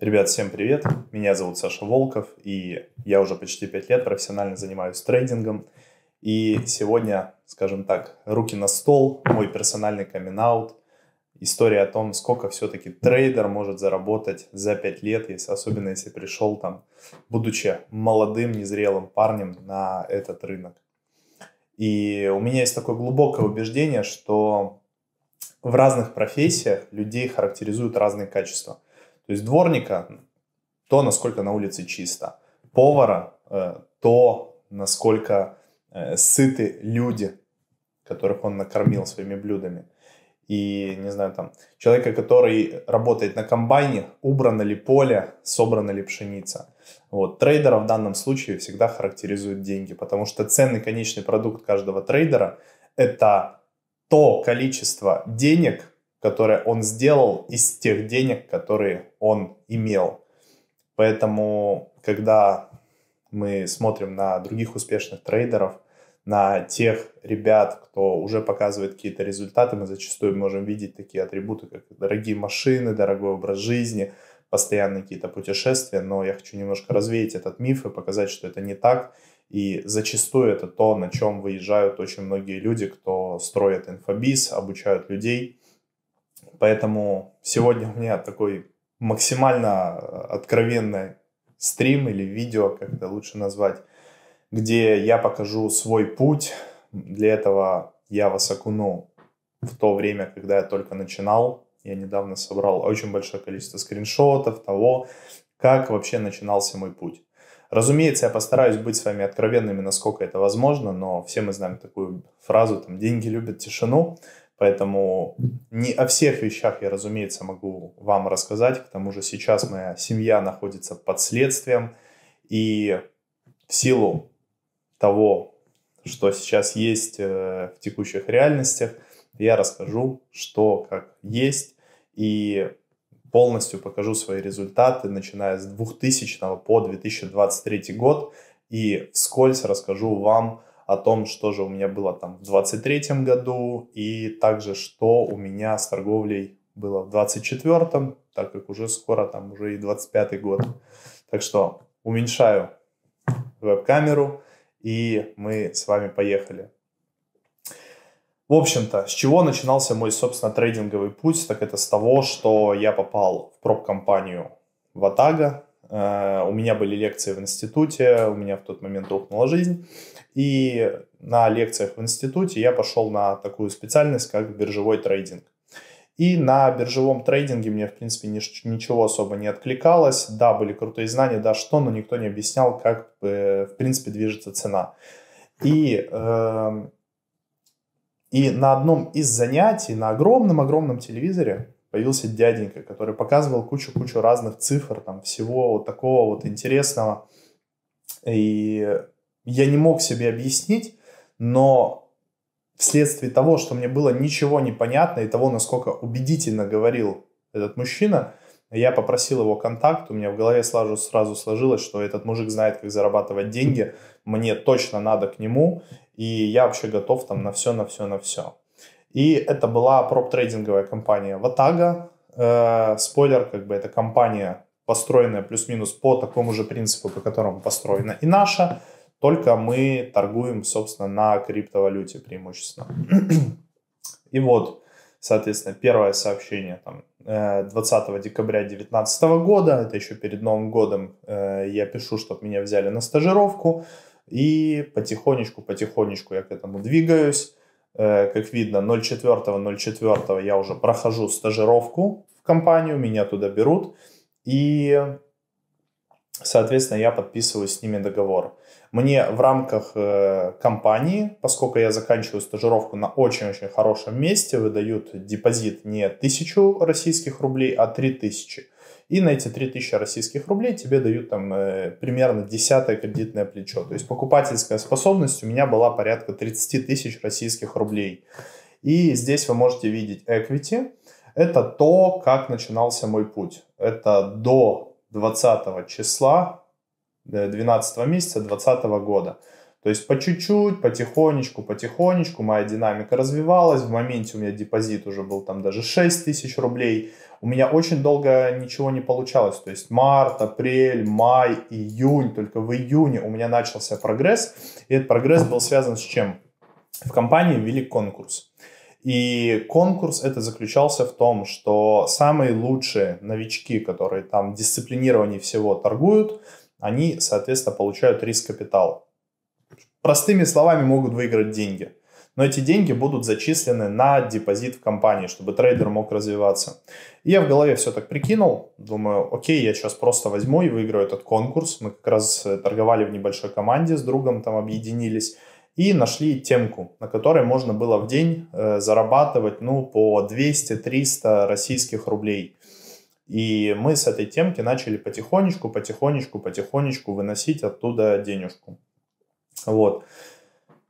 Ребят, всем привет! Меня зовут Саша Волков, и я уже почти 5 лет профессионально занимаюсь трейдингом. И сегодня, скажем так, руки на стол, мой персональный камин аут история о том, сколько все-таки трейдер может заработать за 5 лет, если, особенно если пришел там, будучи молодым, незрелым парнем на этот рынок. И у меня есть такое глубокое убеждение, что в разных профессиях людей характеризуют разные качества. То есть дворника то, насколько на улице чисто, повара э, то, насколько э, сыты люди, которых он накормил своими блюдами. И, не знаю, там, человека, который работает на комбайне, убрано ли поле, собрана ли пшеница. Вот. Трейдера в данном случае всегда характеризуют деньги, потому что ценный конечный продукт каждого трейдера – это то количество денег, которое он сделал из тех денег, которые он имел. Поэтому, когда мы смотрим на других успешных трейдеров, на тех ребят, кто уже показывает какие-то результаты, мы зачастую можем видеть такие атрибуты, как дорогие машины, дорогой образ жизни, постоянные какие-то путешествия, но я хочу немножко развеять этот миф и показать, что это не так, и зачастую это то, на чем выезжают очень многие люди, кто строит инфобиз, обучают людей. Поэтому сегодня у меня такой максимально э, откровенный стрим или видео, как это лучше назвать, где я покажу свой путь. Для этого я вас окуну в то время, когда я только начинал. Я недавно собрал очень большое количество скриншотов того, как вообще начинался мой путь. Разумеется, я постараюсь быть с вами откровенными, насколько это возможно, но все мы знаем такую фразу, там, деньги любят тишину, поэтому не о всех вещах я, разумеется, могу вам рассказать, к тому же сейчас моя семья находится под следствием, и в силу того, что сейчас есть э, в текущих реальностях, я расскажу, что как есть, и полностью покажу свои результаты, начиная с 2000 по 2023 год, и вскользь расскажу вам о том, что же у меня было там в 23 году, и также, что у меня с торговлей было в 24 так как уже скоро там уже и 25 год. Так что уменьшаю веб-камеру, и мы с вами поехали. В общем-то, с чего начинался мой, собственно, трейдинговый путь, так это с того, что я попал в проб-компанию Ватага. Э, у меня были лекции в институте, у меня в тот момент рухнула жизнь. И на лекциях в институте я пошел на такую специальность, как биржевой трейдинг. И на биржевом трейдинге мне, в принципе, ничего особо не откликалось. Да, были крутые знания, да, что, но никто не объяснял, как, э, в принципе, движется цена. И э, и на одном из занятий, на огромном-огромном телевизоре, появился дяденька, который показывал кучу-кучу разных цифр, там, всего вот такого вот интересного. И я не мог себе объяснить, но вследствие того, что мне было ничего не понятно и того, насколько убедительно говорил этот мужчина – я попросил его контакт, у меня в голове сразу, сразу сложилось, что этот мужик знает, как зарабатывать деньги, мне точно надо к нему, и я вообще готов там на все, на все, на все. И это была проб-трейдинговая компания Ватага. Э, спойлер, как бы это компания, построенная плюс-минус по такому же принципу, по которому построена и наша, только мы торгуем, собственно, на криптовалюте преимущественно. и вот, соответственно, первое сообщение там 20 э, декабря 2019 года, это еще перед Новым годом, э, я пишу, чтобы меня взяли на стажировку, и потихонечку, потихонечку я к этому двигаюсь. Э, как видно, 04.04 04 я уже прохожу стажировку в компанию, меня туда берут, и Соответственно, я подписываю с ними договор. Мне в рамках э, компании, поскольку я заканчиваю стажировку на очень-очень хорошем месте, выдают депозит не 1000 российских рублей, а 3000. И на эти 3000 российских рублей тебе дают там э, примерно десятое кредитное плечо. То есть покупательская способность у меня была порядка 30 тысяч российских рублей. И здесь вы можете видеть equity. Это то, как начинался мой путь. Это до 20 числа 12 э, месяца 2020 года. То есть по чуть-чуть, потихонечку, потихонечку моя динамика развивалась. В моменте у меня депозит уже был там даже 6 тысяч рублей. У меня очень долго ничего не получалось. То есть март, апрель, май, июнь. Только в июне у меня начался прогресс. И этот прогресс был связан с чем? В компании ввели конкурс. И конкурс это заключался в том, что самые лучшие новички, которые там дисциплинированнее всего торгуют, они, соответственно, получают риск капитала. Простыми словами могут выиграть деньги. Но эти деньги будут зачислены на депозит в компании, чтобы трейдер мог развиваться. И я в голове все так прикинул, думаю, окей, я сейчас просто возьму и выиграю этот конкурс. Мы как раз э, торговали в небольшой команде с другом, там объединились и нашли темку, на которой можно было в день э, зарабатывать ну, по 200-300 российских рублей. И мы с этой темки начали потихонечку, потихонечку, потихонечку выносить оттуда денежку. Вот.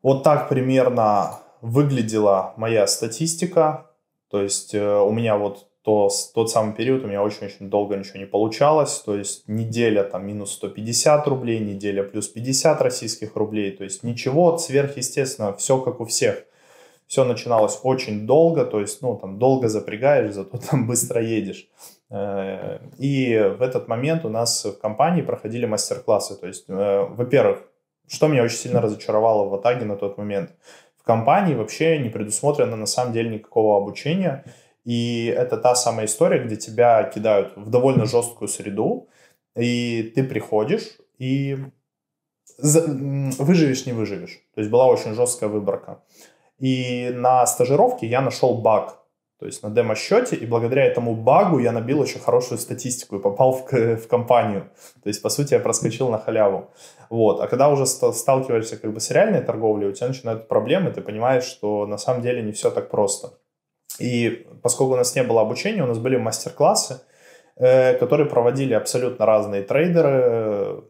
Вот так примерно выглядела моя статистика. То есть э, у меня вот то с тот самый период у меня очень-очень долго ничего не получалось, то есть неделя там минус 150 рублей, неделя плюс 50 российских рублей, то есть ничего сверхъестественного, все как у всех. Все начиналось очень долго, то есть, ну, там, долго запрягаешь, зато там быстро едешь. Э, и в этот момент у нас в компании проходили мастер-классы, то есть, э, во-первых, что меня очень сильно разочаровало в Атаге на тот момент, в компании вообще не предусмотрено на самом деле никакого обучения, и это та самая история, где тебя кидают в довольно жесткую среду, и ты приходишь, и выживешь, не выживешь. То есть была очень жесткая выборка. И на стажировке я нашел баг, то есть на демо-счете, и благодаря этому багу я набил очень хорошую статистику и попал в, в компанию. То есть, по сути, я проскочил на халяву. Вот. А когда уже сталкиваешься как бы с реальной торговлей, у тебя начинают проблемы, ты понимаешь, что на самом деле не все так просто. И поскольку у нас не было обучения, у нас были мастер-классы, э, которые проводили абсолютно разные трейдеры.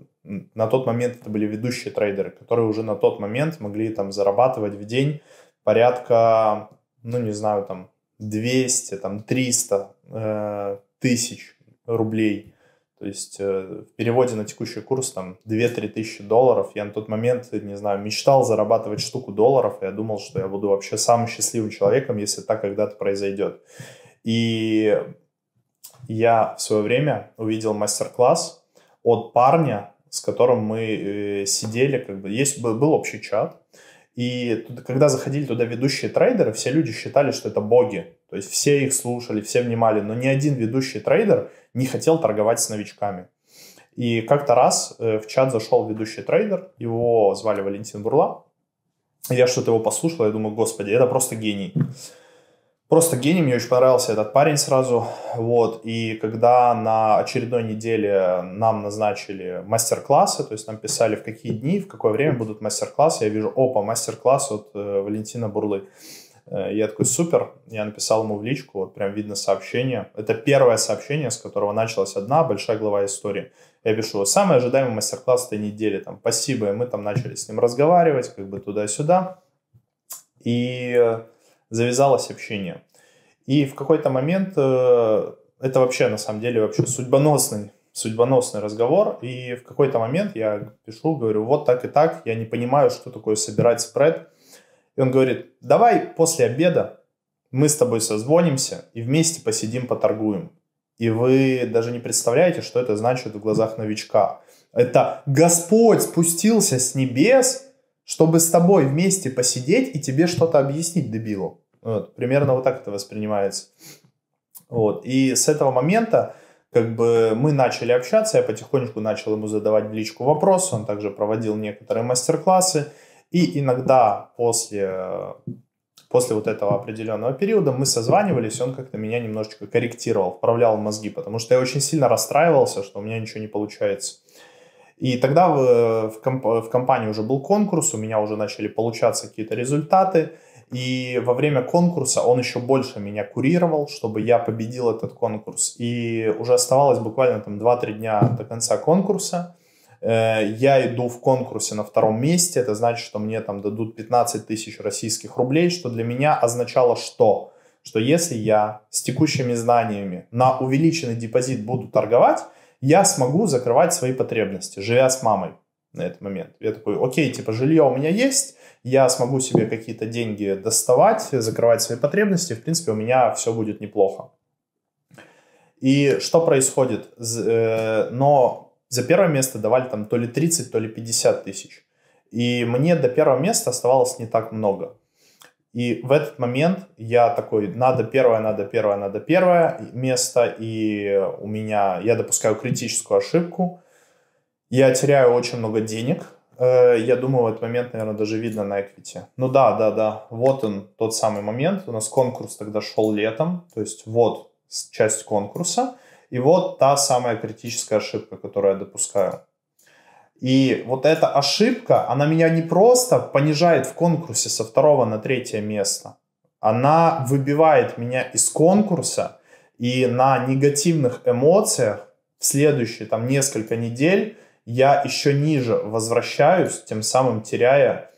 На тот момент это были ведущие трейдеры, которые уже на тот момент могли там зарабатывать в день порядка, ну не знаю, там 200, там 300 э, тысяч рублей. То есть э, в переводе на текущий курс там 2-3 тысячи долларов. Я на тот момент, не знаю, мечтал зарабатывать штуку долларов. Я думал, что я буду вообще самым счастливым человеком, если так когда-то произойдет. И я в свое время увидел мастер-класс от парня, с которым мы э, сидели, как бы есть был, был общий чат, и когда заходили туда ведущие трейдеры, все люди считали, что это боги, то есть все их слушали, все внимали, но ни один ведущий трейдер не хотел торговать с новичками. И как-то раз э, в чат зашел ведущий трейдер, его звали Валентин Бурла. Я что-то его послушал, я думаю, господи, это просто гений. Просто гений, мне очень понравился этот парень сразу. Вот. И когда на очередной неделе нам назначили мастер-классы, то есть нам писали, в какие дни, в какое время будут мастер-классы, я вижу, опа, мастер-класс от э, Валентина Бурлы. Э, я такой, супер, я написал ему в личку, вот прям видно сообщение. Это первое сообщение, с которого началась одна большая глава истории. Я пишу, самый ожидаемый мастер-класс этой недели, там, спасибо, и мы там начали с ним разговаривать, как бы туда-сюда. И э, завязалось общение. И в какой-то момент э, это вообще, на самом деле, вообще судьбоносный судьбоносный разговор, и в какой-то момент я пишу, говорю, вот так и так, я не понимаю, что такое собирать спред, и он говорит, давай после обеда мы с тобой созвонимся и вместе посидим, поторгуем. И вы даже не представляете, что это значит в глазах новичка. Это Господь спустился с небес, чтобы с тобой вместе посидеть и тебе что-то объяснить, дебилу. Вот, примерно вот так это воспринимается. Вот. И с этого момента как бы мы начали общаться, я потихонечку начал ему задавать в личку вопросы, он также проводил некоторые мастер-классы, и иногда после, после вот этого определенного периода мы созванивались, он как-то меня немножечко корректировал, вправлял мозги, потому что я очень сильно расстраивался, что у меня ничего не получается. И тогда в, в, комп, в компании уже был конкурс, у меня уже начали получаться какие-то результаты. И во время конкурса он еще больше меня курировал, чтобы я победил этот конкурс. И уже оставалось буквально там 2-3 дня до конца конкурса. Э, я иду в конкурсе на втором месте, это значит, что мне там дадут 15 тысяч российских рублей, что для меня означало что? Что если я с текущими знаниями на увеличенный депозит буду торговать, я смогу закрывать свои потребности, живя с мамой на этот момент. Я такой, окей, типа жилье у меня есть, я смогу себе какие-то деньги доставать, закрывать свои потребности, в принципе, у меня все будет неплохо. И что происходит? Э, но за первое место давали там то ли 30, то ли 50 тысяч. И мне до первого места оставалось не так много. И в этот момент я такой, надо первое, надо первое, надо первое место, и у меня, я допускаю критическую ошибку, я теряю очень много денег, э, я думаю, в этот момент, наверное, даже видно на эквите. Ну да, да, да, вот он, тот самый момент, у нас конкурс тогда шел летом, то есть вот часть конкурса, и вот та самая критическая ошибка, которую я допускаю. И вот эта ошибка, она меня не просто понижает в конкурсе со второго на третье место, она выбивает меня из конкурса и на негативных эмоциях в следующие там несколько недель я еще ниже возвращаюсь, тем самым теряя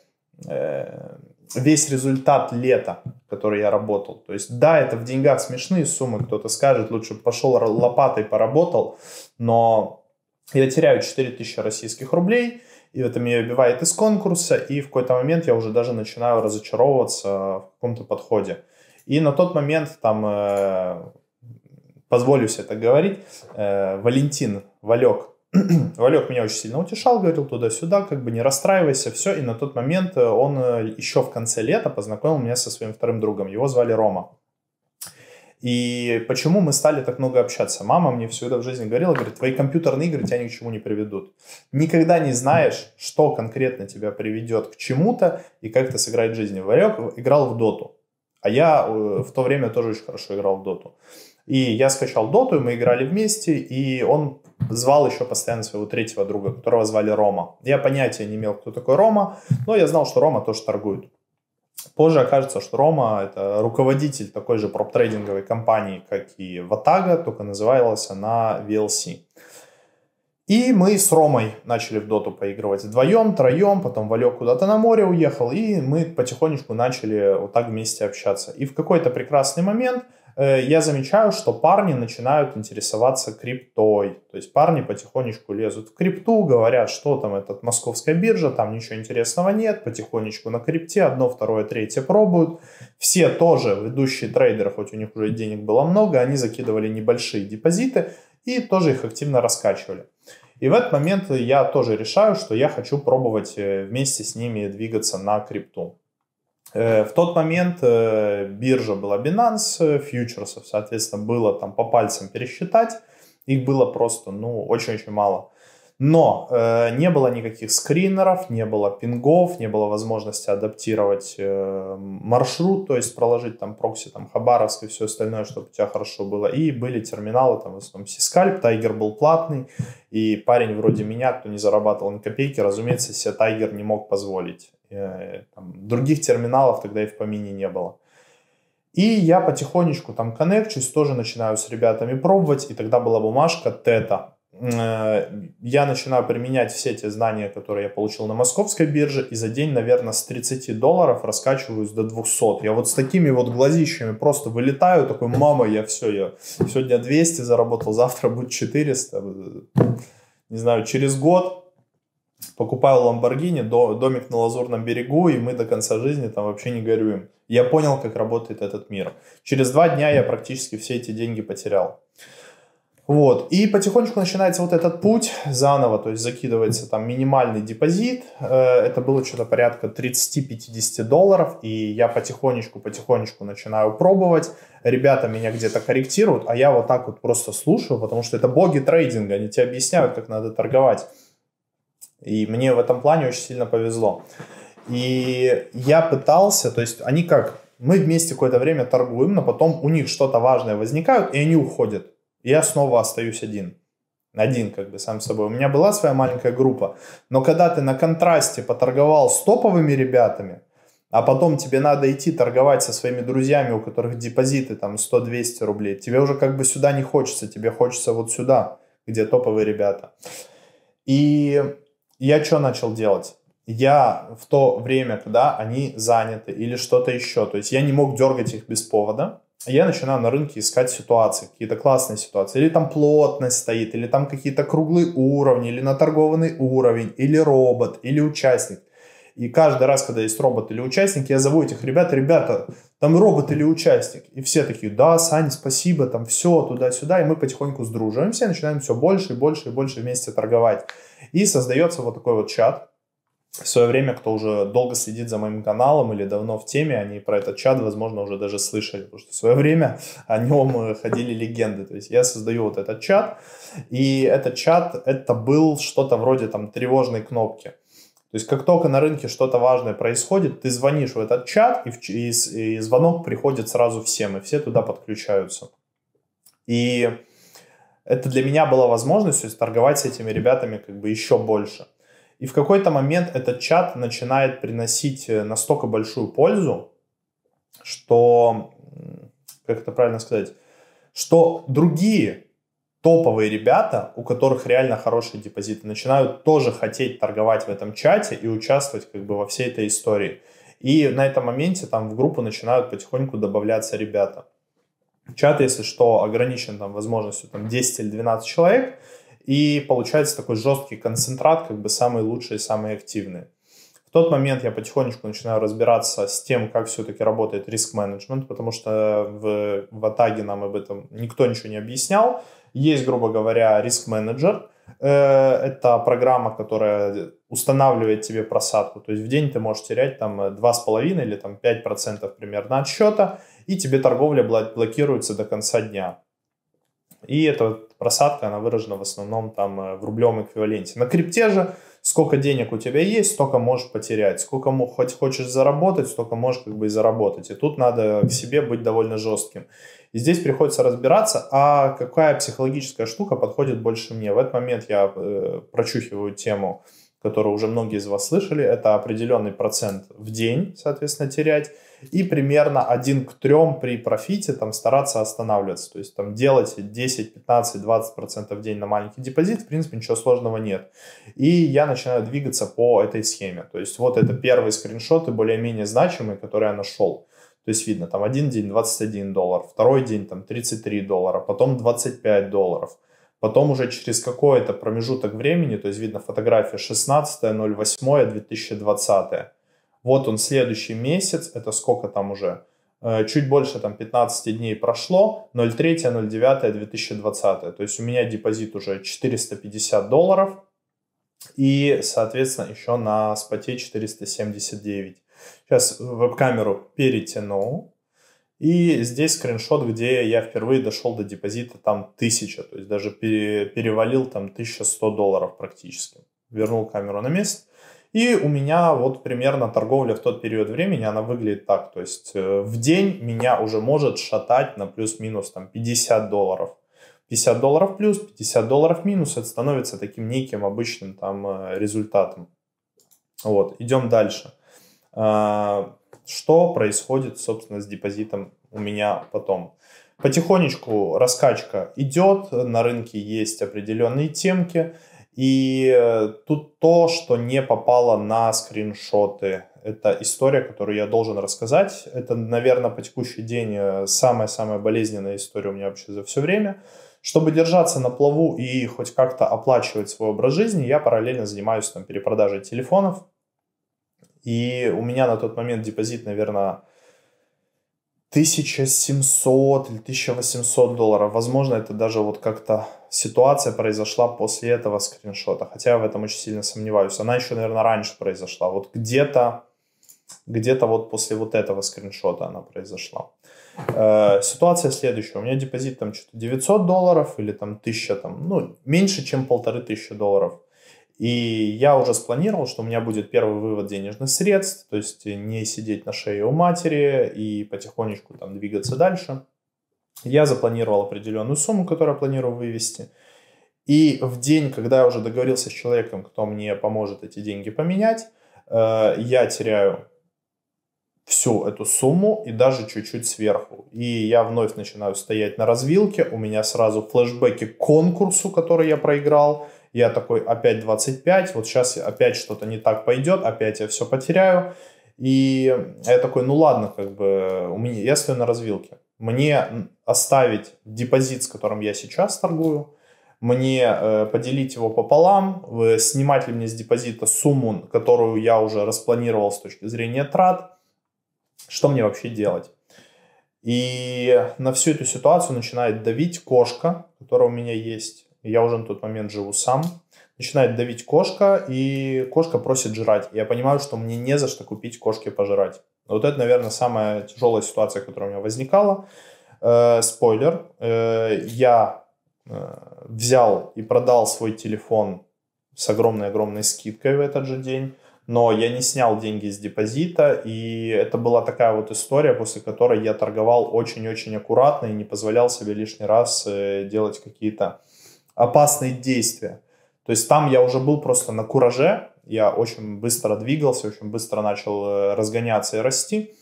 э, весь результат лета, который я работал. То есть, да, это в деньгах смешные суммы, кто-то скажет, лучше пошел лопатой поработал, но я теряю 4000 российских рублей, и это меня убивает из конкурса, и в какой-то момент я уже даже начинаю разочаровываться в каком-то подходе. И на тот момент там, э, позволю себе так говорить, э, Валентин Валек, Валек меня очень сильно утешал, говорил туда-сюда, как бы не расстраивайся, все. И на тот момент э, он э, еще в конце лета познакомил меня со своим вторым другом. Его звали Рома. И почему мы стали так много общаться? Мама мне всегда в жизни говорила, говорит, твои компьютерные игры тебя ни к чему не приведут. Никогда не знаешь, что конкретно тебя приведет к чему-то и как это сыграет в жизни. Варек играл в доту, а я э, в то время тоже очень хорошо играл в доту. И я скачал доту, и мы играли вместе, и он звал еще постоянно своего третьего друга, которого звали Рома. Я понятия не имел, кто такой Рома, но я знал, что Рома тоже торгует. Позже окажется, что Рома – это руководитель такой же проптрейдинговой компании, как и Ватага, только называлась она VLC. И мы с Ромой начали в доту поигрывать вдвоем, троем, потом Валек куда-то на море уехал, и мы потихонечку начали вот так вместе общаться. И в какой-то прекрасный момент – Э, я замечаю, что парни начинают интересоваться криптой. То есть парни потихонечку лезут в крипту, говорят, что там этот московская биржа, там ничего интересного нет, потихонечку на крипте одно, второе, третье пробуют. Все тоже ведущие трейдеры, хоть у них уже денег было много, они закидывали небольшие депозиты и тоже их активно раскачивали. И в этот момент я тоже решаю, что я хочу пробовать э, вместе с ними двигаться на крипту. Э, в тот момент э, биржа была Binance, э, фьючерсов, соответственно, было там по пальцам пересчитать. Их было просто, ну, очень-очень мало. Но э, не было никаких скринеров, не было пингов, не было возможности адаптировать э, маршрут, то есть проложить там прокси, там Хабаровск и все остальное, чтобы у тебя хорошо было. И были терминалы, там в основном Сискальп, Тайгер был платный, и парень вроде меня, кто не зарабатывал ни копейки, разумеется, себе Тайгер не мог позволить. Э, там, других терминалов тогда и в помине не было. И я потихонечку там коннекчусь, тоже начинаю с ребятами пробовать, и тогда была бумажка ТЭТа. Э, я начинаю применять все те знания, которые я получил на московской бирже, и за день, наверное, с 30 долларов раскачиваюсь до 200. Я вот с такими вот глазищами просто вылетаю, такой, мама, я все, я сегодня 200 заработал, завтра будет 400. Э, ну, не знаю, через год покупаю Ламборгини, домик на Лазурном берегу, и мы до конца жизни там вообще не горюем. Я понял, как работает этот мир. Через два дня я практически все эти деньги потерял. Вот. И потихонечку начинается вот этот путь заново, то есть закидывается там минимальный депозит, э, это было что-то порядка 30-50 долларов, и я потихонечку-потихонечку начинаю пробовать, ребята меня где-то корректируют, а я вот так вот просто слушаю, потому что это боги трейдинга, они тебе объясняют, как надо торговать. И мне в этом плане очень сильно повезло. И я пытался, то есть они как, мы вместе какое-то время торгуем, но потом у них что-то важное возникает, и они уходят. И я снова остаюсь один. Один, как бы, сам собой. У меня была своя маленькая группа. Но когда ты на контрасте поторговал с топовыми ребятами, а потом тебе надо идти торговать со своими друзьями, у которых депозиты там 100-200 рублей, тебе уже как бы сюда не хочется, тебе хочется вот сюда, где топовые ребята. И я что начал делать? Я в то время, когда они заняты или что-то еще, то есть я не мог дергать их без повода, я начинаю на рынке искать ситуации, какие-то классные ситуации. Или там плотность стоит, или там какие-то круглые уровни, или наторгованный уровень, или робот, или участник. И каждый раз, когда есть робот или участник, я зову этих ребят, ребята, там робот или участник. И все такие, да, Сань, спасибо, там все, туда-сюда. И мы потихоньку сдруживаемся, начинаем все больше и больше и больше вместе торговать. И создается вот такой вот чат, в свое время, кто уже долго следит за моим каналом или давно в теме, они про этот чат, возможно, уже даже слышали, потому что в свое время о нем ходили легенды. То есть я создаю вот этот чат, и этот чат, это был что-то вроде там тревожной кнопки. То есть как только на рынке что-то важное происходит, ты звонишь в этот чат, и, и, и звонок приходит сразу всем, и все туда подключаются. И это для меня была возможность торговать с этими ребятами как бы еще больше. И в какой-то момент этот чат начинает приносить э, настолько большую пользу, что, как это правильно сказать, что другие топовые ребята, у которых реально хорошие депозиты, начинают тоже хотеть торговать в этом чате и участвовать как бы во всей этой истории. И на этом моменте там в группу начинают потихоньку добавляться ребята. Чат, если что, ограничен там возможностью там, 10 или 12 человек, и получается такой жесткий концентрат, как бы самые лучшие, самые активные. В тот момент я потихонечку начинаю разбираться с тем, как все-таки работает риск-менеджмент, потому что в, в Атаге нам об этом никто ничего не объяснял. Есть, грубо говоря, риск-менеджер. Э, это программа, которая устанавливает тебе просадку. То есть в день ты можешь терять там 2,5 или там 5% примерно от счета и тебе торговля блокируется до конца дня. И эта просадка, она выражена в основном там э, в рублевом эквиваленте. На крипте же сколько денег у тебя есть, столько можешь потерять. Сколько хоть хочешь заработать, столько можешь как бы и заработать. И тут надо к себе быть довольно жестким. И здесь приходится разбираться, а какая психологическая штука подходит больше мне. В этот момент я э, прочухиваю тему э, которую уже многие из вас слышали, это определенный процент в день, соответственно, терять, и примерно 1 к 3 при профите там стараться останавливаться, то есть там делать 10, 15, 20 процентов в день на маленький депозит, в принципе, ничего сложного нет. И я начинаю двигаться по этой схеме, то есть вот это первые скриншоты, более-менее значимые, которые я нашел. То есть видно, там один день 21 доллар, второй день там 33 доллара, потом 25 долларов – Потом уже через какой-то промежуток времени, то есть видно фотография 16.08.2020. Вот он следующий месяц, это сколько там уже? Э, чуть больше там 15 дней прошло, 03.09.2020. То есть у меня депозит уже 450 долларов и, соответственно, еще на споте 479. Сейчас э, веб-камеру перетяну. И здесь скриншот, где я впервые дошел до депозита там 1000, то есть даже пере, перевалил там 1100 долларов практически. Вернул камеру на место. И у меня вот примерно торговля в тот период времени, она выглядит так. То есть э, в день меня уже может шатать на плюс-минус там 50 долларов. 50 долларов плюс, 50 долларов минус, это становится таким неким обычным там э, результатом. Вот, идем дальше. А, что происходит, собственно, с депозитом у меня потом. Потихонечку раскачка идет, на рынке есть определенные темки, и э, тут то, что не попало на скриншоты, это история, которую я должен рассказать. Это, наверное, по текущий день э, самая-самая болезненная история у меня вообще за все время. Чтобы держаться на плаву и хоть как-то оплачивать свой образ жизни, я параллельно занимаюсь там, перепродажей телефонов, и у меня на тот момент депозит, наверное, 1700 или 1800 долларов. Возможно, это даже вот как-то ситуация произошла после этого скриншота. Хотя я в этом очень сильно сомневаюсь. Она еще, наверное, раньше произошла. Вот где-то где-то вот после вот этого скриншота она произошла. Э, ситуация следующая. У меня депозит там что-то 900 долларов или там 1000, там, ну, меньше, чем полторы тысячи долларов. И я уже спланировал, что у меня будет первый вывод денежных средств, то есть не сидеть на шее у матери и потихонечку там двигаться дальше. Я запланировал определенную сумму, которую я планирую вывести. И в день, когда я уже договорился с человеком, кто мне поможет эти деньги поменять, э, я теряю всю эту сумму и даже чуть-чуть сверху. И я вновь начинаю стоять на развилке, у меня сразу флешбеки к конкурсу, который я проиграл – я такой опять 25, вот сейчас опять что-то не так пойдет, опять я все потеряю. И я такой, ну ладно, как бы у меня, я стою на развилке. Мне оставить депозит, с которым я сейчас торгую, мне э, поделить его пополам, э, снимать ли мне с депозита сумму, которую я уже распланировал с точки зрения трат, что мне вообще делать? И на всю эту ситуацию начинает давить кошка, которая у меня есть я уже на тот момент живу сам. Начинает давить кошка, и кошка просит жрать. И я понимаю, что мне не за что купить кошке пожрать. Вот это, наверное, самая тяжелая ситуация, которая у меня возникала. Э, спойлер. Э, я э, взял и продал свой телефон с огромной-огромной скидкой в этот же день но я не снял деньги с депозита, и это была такая вот история, после которой я торговал очень-очень аккуратно и не позволял себе лишний раз э, делать какие-то опасные действия. То есть там я уже был просто на кураже, я очень быстро двигался, очень быстро начал э, разгоняться и расти.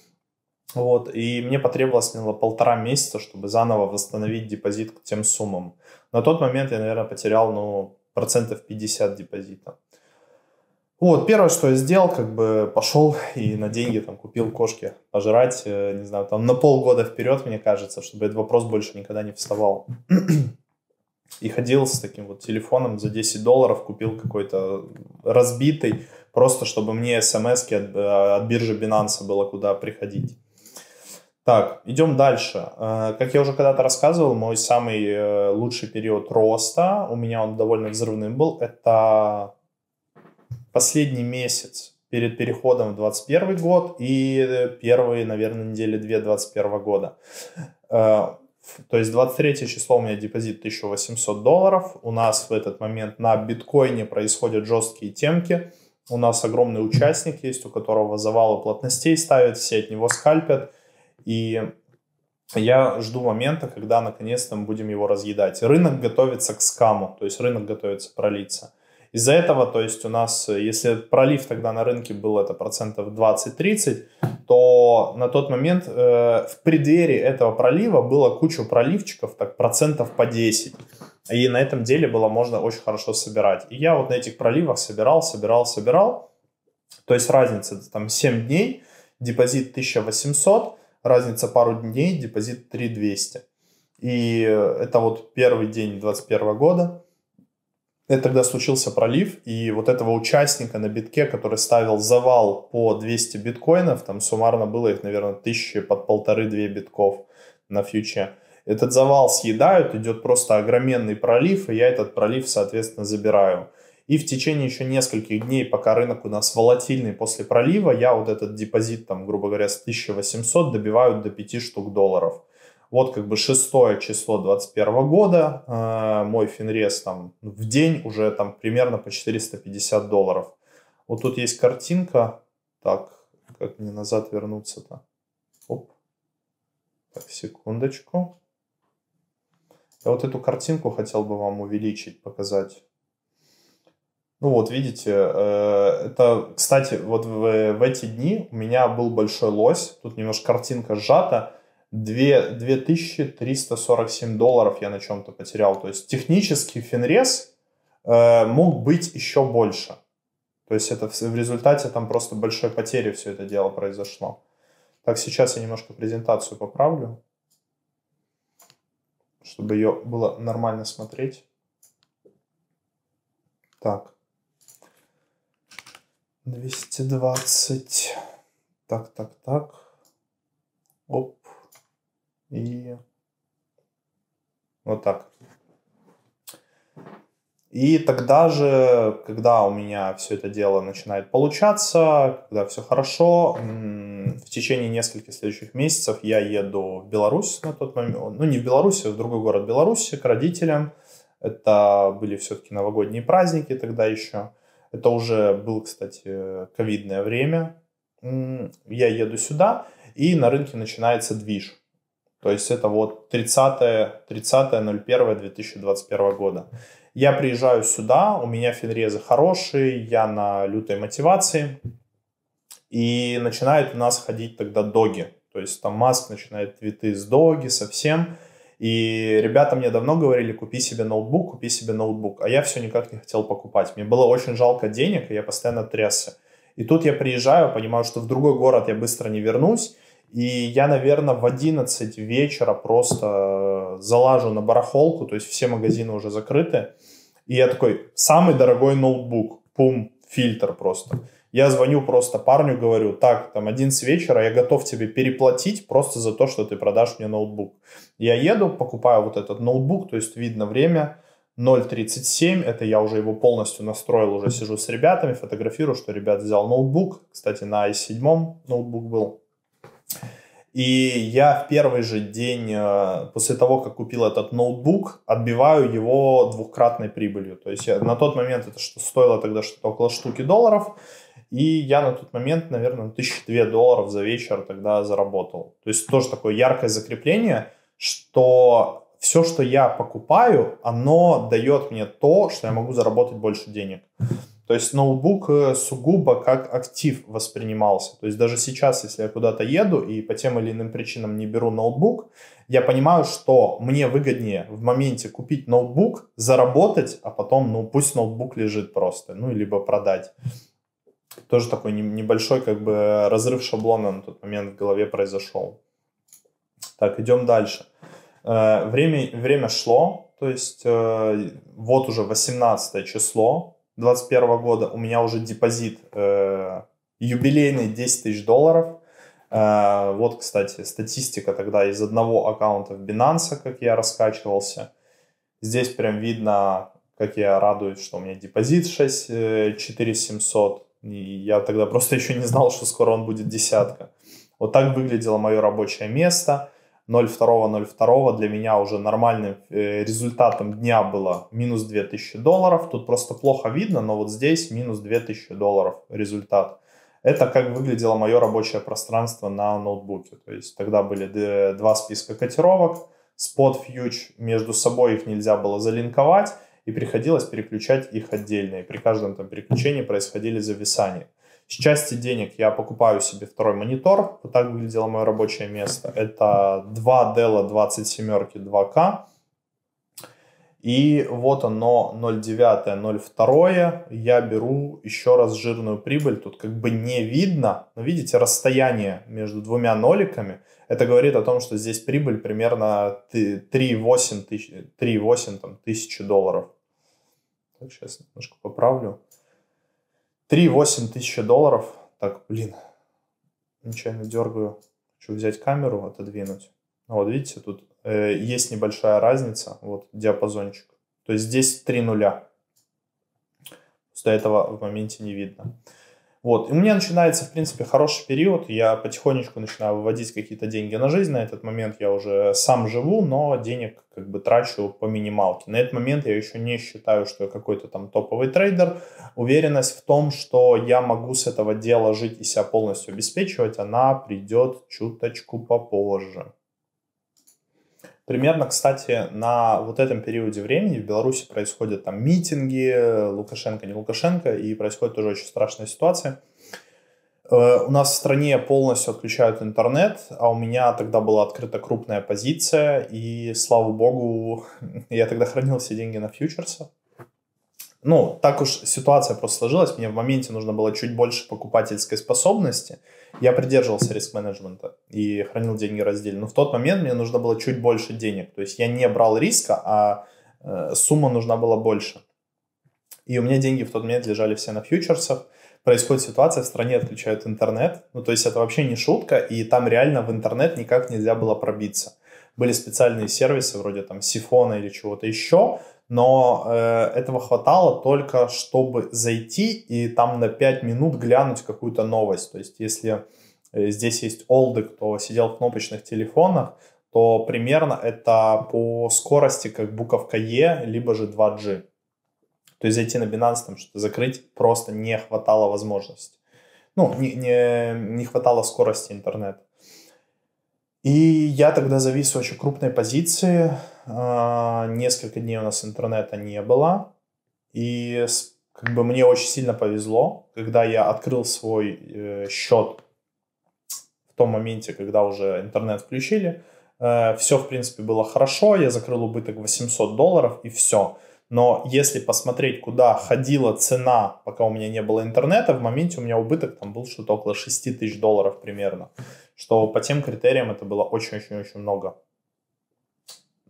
Вот, и мне потребовалось наверное, полтора месяца, чтобы заново восстановить депозит к тем суммам. На тот момент я, наверное, потерял, ну, процентов 50 депозита. Вот, первое, что я сделал, как бы пошел и на деньги там купил кошки пожрать, э, не знаю, там на полгода вперед, мне кажется, чтобы этот вопрос больше никогда не вставал. И ходил с таким вот телефоном за 10 долларов, купил какой-то разбитый, просто чтобы мне смс от, э, от биржи Binance было куда приходить. Так, идем дальше. Э, как я уже когда-то рассказывал, мой самый э, лучший период роста, у меня он довольно взрывным был, это последний месяц перед переходом в 2021 год и первые, наверное, недели две 2021 года. То есть 23 число у меня депозит 1800 долларов. У нас в этот момент на биткоине происходят жесткие темки. У нас огромный участник есть, у которого завалы плотностей ставят, все от него скальпят. И я жду момента, когда наконец-то мы будем его разъедать. Рынок готовится к скаму, то есть рынок готовится пролиться. Из-за этого, то есть у нас, э, если пролив тогда на рынке был это процентов 20-30, то на тот момент э, в преддверии этого пролива было куча проливчиков, так процентов по 10. И на этом деле было можно очень хорошо собирать. И я вот на этих проливах собирал, собирал, собирал. То есть разница там 7 дней, депозит 1800, разница пару дней, депозит 3200. И э, это вот первый день 2021 года. Это тогда случился пролив, и вот этого участника на битке, который ставил завал по 200 биткоинов, там суммарно было их, наверное, тысячи под полторы-две битков на фьюче. Этот завал съедают, идет просто огроменный пролив, и я этот пролив, соответственно, забираю. И в течение еще нескольких дней, пока рынок у нас волатильный после пролива, я вот этот депозит, там, грубо говоря, с 1800 добиваю до 5 штук долларов. Вот как бы шестое число 2021 года, э, мой финрез там в день уже там примерно по 450 долларов. Вот тут есть картинка, так, как мне назад вернуться-то? Оп. Так, секундочку. Я вот эту картинку хотел бы вам увеличить, показать. Ну вот, видите, э, это, кстати, вот в, в эти дни у меня был большой лось. Тут немножко картинка сжата. 2, 2347 долларов я на чем-то потерял. То есть технический Финрез э, мог быть еще больше. То есть это в, в результате там просто большой потери все это дело произошло. Так, сейчас я немножко презентацию поправлю, чтобы ее было нормально смотреть. Так. 220. Так, так, так. Оп. И вот так. И тогда же, когда у меня все это дело начинает получаться, когда все хорошо, в течение нескольких следующих месяцев я еду в Беларусь на тот момент, ну не в Беларусь, а в другой город Беларуси к родителям. Это были все-таки новогодние праздники тогда еще. Это уже было, кстати, ковидное время. Я еду сюда, и на рынке начинается движ. То есть это вот 30.01.2021 30 года. Я приезжаю сюда, у меня финрезы хорошие, я на лютой мотивации. И начинают у нас ходить тогда доги. То есть там Маск начинает твиты с доги, совсем. И ребята мне давно говорили, купи себе ноутбук, купи себе ноутбук. А я все никак не хотел покупать. Мне было очень жалко денег, и я постоянно трясся. И тут я приезжаю, понимаю, что в другой город я быстро не вернусь. И я, наверное, в 11 вечера просто э, залажу на барахолку, то есть все магазины уже закрыты. И я такой, самый дорогой ноутбук, пум, фильтр просто. Я звоню просто парню, говорю, так, там 11 вечера, я готов тебе переплатить просто за то, что ты продашь мне ноутбук. Я еду, покупаю вот этот ноутбук, то есть видно время, 0.37, это я уже его полностью настроил, уже сижу с ребятами, фотографирую, что ребят взял ноутбук, кстати, на i7 ноутбук был, и я в первый же день, э, после того, как купил этот ноутбук, отбиваю его двухкратной прибылью. То есть я, на тот момент это что стоило тогда что-то около штуки долларов. И я на тот момент, наверное, тысячи две долларов за вечер тогда заработал. То есть тоже такое яркое закрепление, что все, что я покупаю, оно дает мне то, что я могу заработать больше денег. То есть ноутбук э, сугубо как актив воспринимался. То есть даже сейчас, если я куда-то еду и по тем или иным причинам не беру ноутбук, я понимаю, что мне выгоднее в моменте купить ноутбук, заработать, а потом, ну, пусть ноутбук лежит просто, ну, либо продать. Тоже такой небольшой как бы разрыв шаблона на тот момент в голове произошел. Так, идем дальше. Э, время, время шло, то есть э, вот уже 18 число, 2021 года у меня уже депозит э, юбилейный 10 тысяч долларов. Э, вот, кстати, статистика тогда из одного аккаунта в Binance, как я раскачивался. Здесь прям видно, как я радуюсь, что у меня депозит 64700. Э, И я тогда просто еще не знал, что скоро он будет десятка. Вот так выглядело мое рабочее место. 02.02 для меня уже нормальным э, результатом дня было минус 2000 долларов. Тут просто плохо видно, но вот здесь минус 2000 долларов результат. Это как выглядело мое рабочее пространство на ноутбуке. То есть тогда были два списка котировок, спот, фьюч, между собой их нельзя было залинковать, и приходилось переключать их отдельно. И при каждом там переключении происходили зависания. С части денег я покупаю себе второй монитор. Вот так выглядело мое рабочее место. Это два Dell 27 2К. И вот оно 0,9, 0,2. Я беру еще раз жирную прибыль. Тут как бы не видно. Но видите, расстояние между двумя ноликами. Это говорит о том, что здесь прибыль примерно 3,8 тысяч, 3,8 там, тысячи долларов. Так, сейчас немножко поправлю. 3-8 тысяч долларов. Так, блин, нечаянно дергаю. Хочу взять камеру, отодвинуть. Ну вот видите, тут э, есть небольшая разница, вот диапазончик. То есть здесь 3 нуля. До этого в моменте не видно. Вот. И у меня начинается, в принципе, хороший период. Я потихонечку начинаю выводить какие-то деньги на жизнь. На этот момент я уже сам живу, но денег как бы трачу по минималке. На этот момент я еще не считаю, что я какой-то там топовый трейдер. Уверенность в том, что я могу с этого дела жить и себя полностью обеспечивать, она придет чуточку попозже. Примерно, кстати, на вот этом периоде времени в Беларуси происходят там митинги, э, Лукашенко, не Лукашенко, и происходит тоже очень страшная ситуация. Э, у нас в стране полностью отключают интернет, а у меня тогда была открыта крупная позиция, и слава богу, я тогда хранил все деньги на фьючерсах ну, так уж ситуация просто сложилась, мне в моменте нужно было чуть больше покупательской способности, я придерживался риск-менеджмента и хранил деньги раздельно. Но в тот момент мне нужно было чуть больше денег, то есть я не брал риска, а э, сумма нужна была больше. И у меня деньги в тот момент лежали все на фьючерсах, происходит ситуация, в стране отключают интернет, ну, то есть это вообще не шутка, и там реально в интернет никак нельзя было пробиться. Были специальные сервисы вроде там Сифона или чего-то еще, но э, этого хватало только, чтобы зайти и там на 5 минут глянуть какую-то новость. То есть, если э, здесь есть олды, кто сидел в кнопочных телефонах, то примерно это по скорости как буковка Е, либо же 2G. То есть зайти на Binance, там что-то закрыть, просто не хватало возможности. Ну, не, не, не хватало скорости интернета. И я тогда завис в очень крупной позиции, а, несколько дней у нас интернета не было, и как бы мне очень сильно повезло, когда я открыл свой э, счет в том моменте, когда уже интернет включили, э, все, в принципе, было хорошо, я закрыл убыток 800 долларов и все. Но если посмотреть, куда ходила цена, пока у меня не было интернета, в моменте у меня убыток там был что-то около 6 тысяч долларов примерно, что по тем критериям это было очень-очень-очень много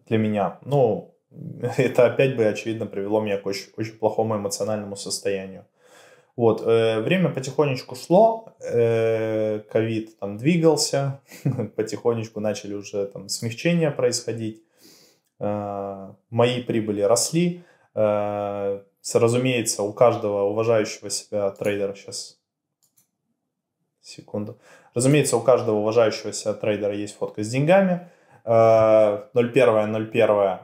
для меня. Ну, это опять бы, очевидно, привело меня к очень, очень плохому эмоциональному состоянию. Вот, э, время потихонечку шло, э, ковид э, там двигался, потихонечку начали уже там смягчения происходить, э, мои прибыли росли, э, разумеется, у каждого уважающего себя трейдера сейчас, секунду, разумеется, у каждого уважающего себя трейдера есть фотка с деньгами, 01.01 э,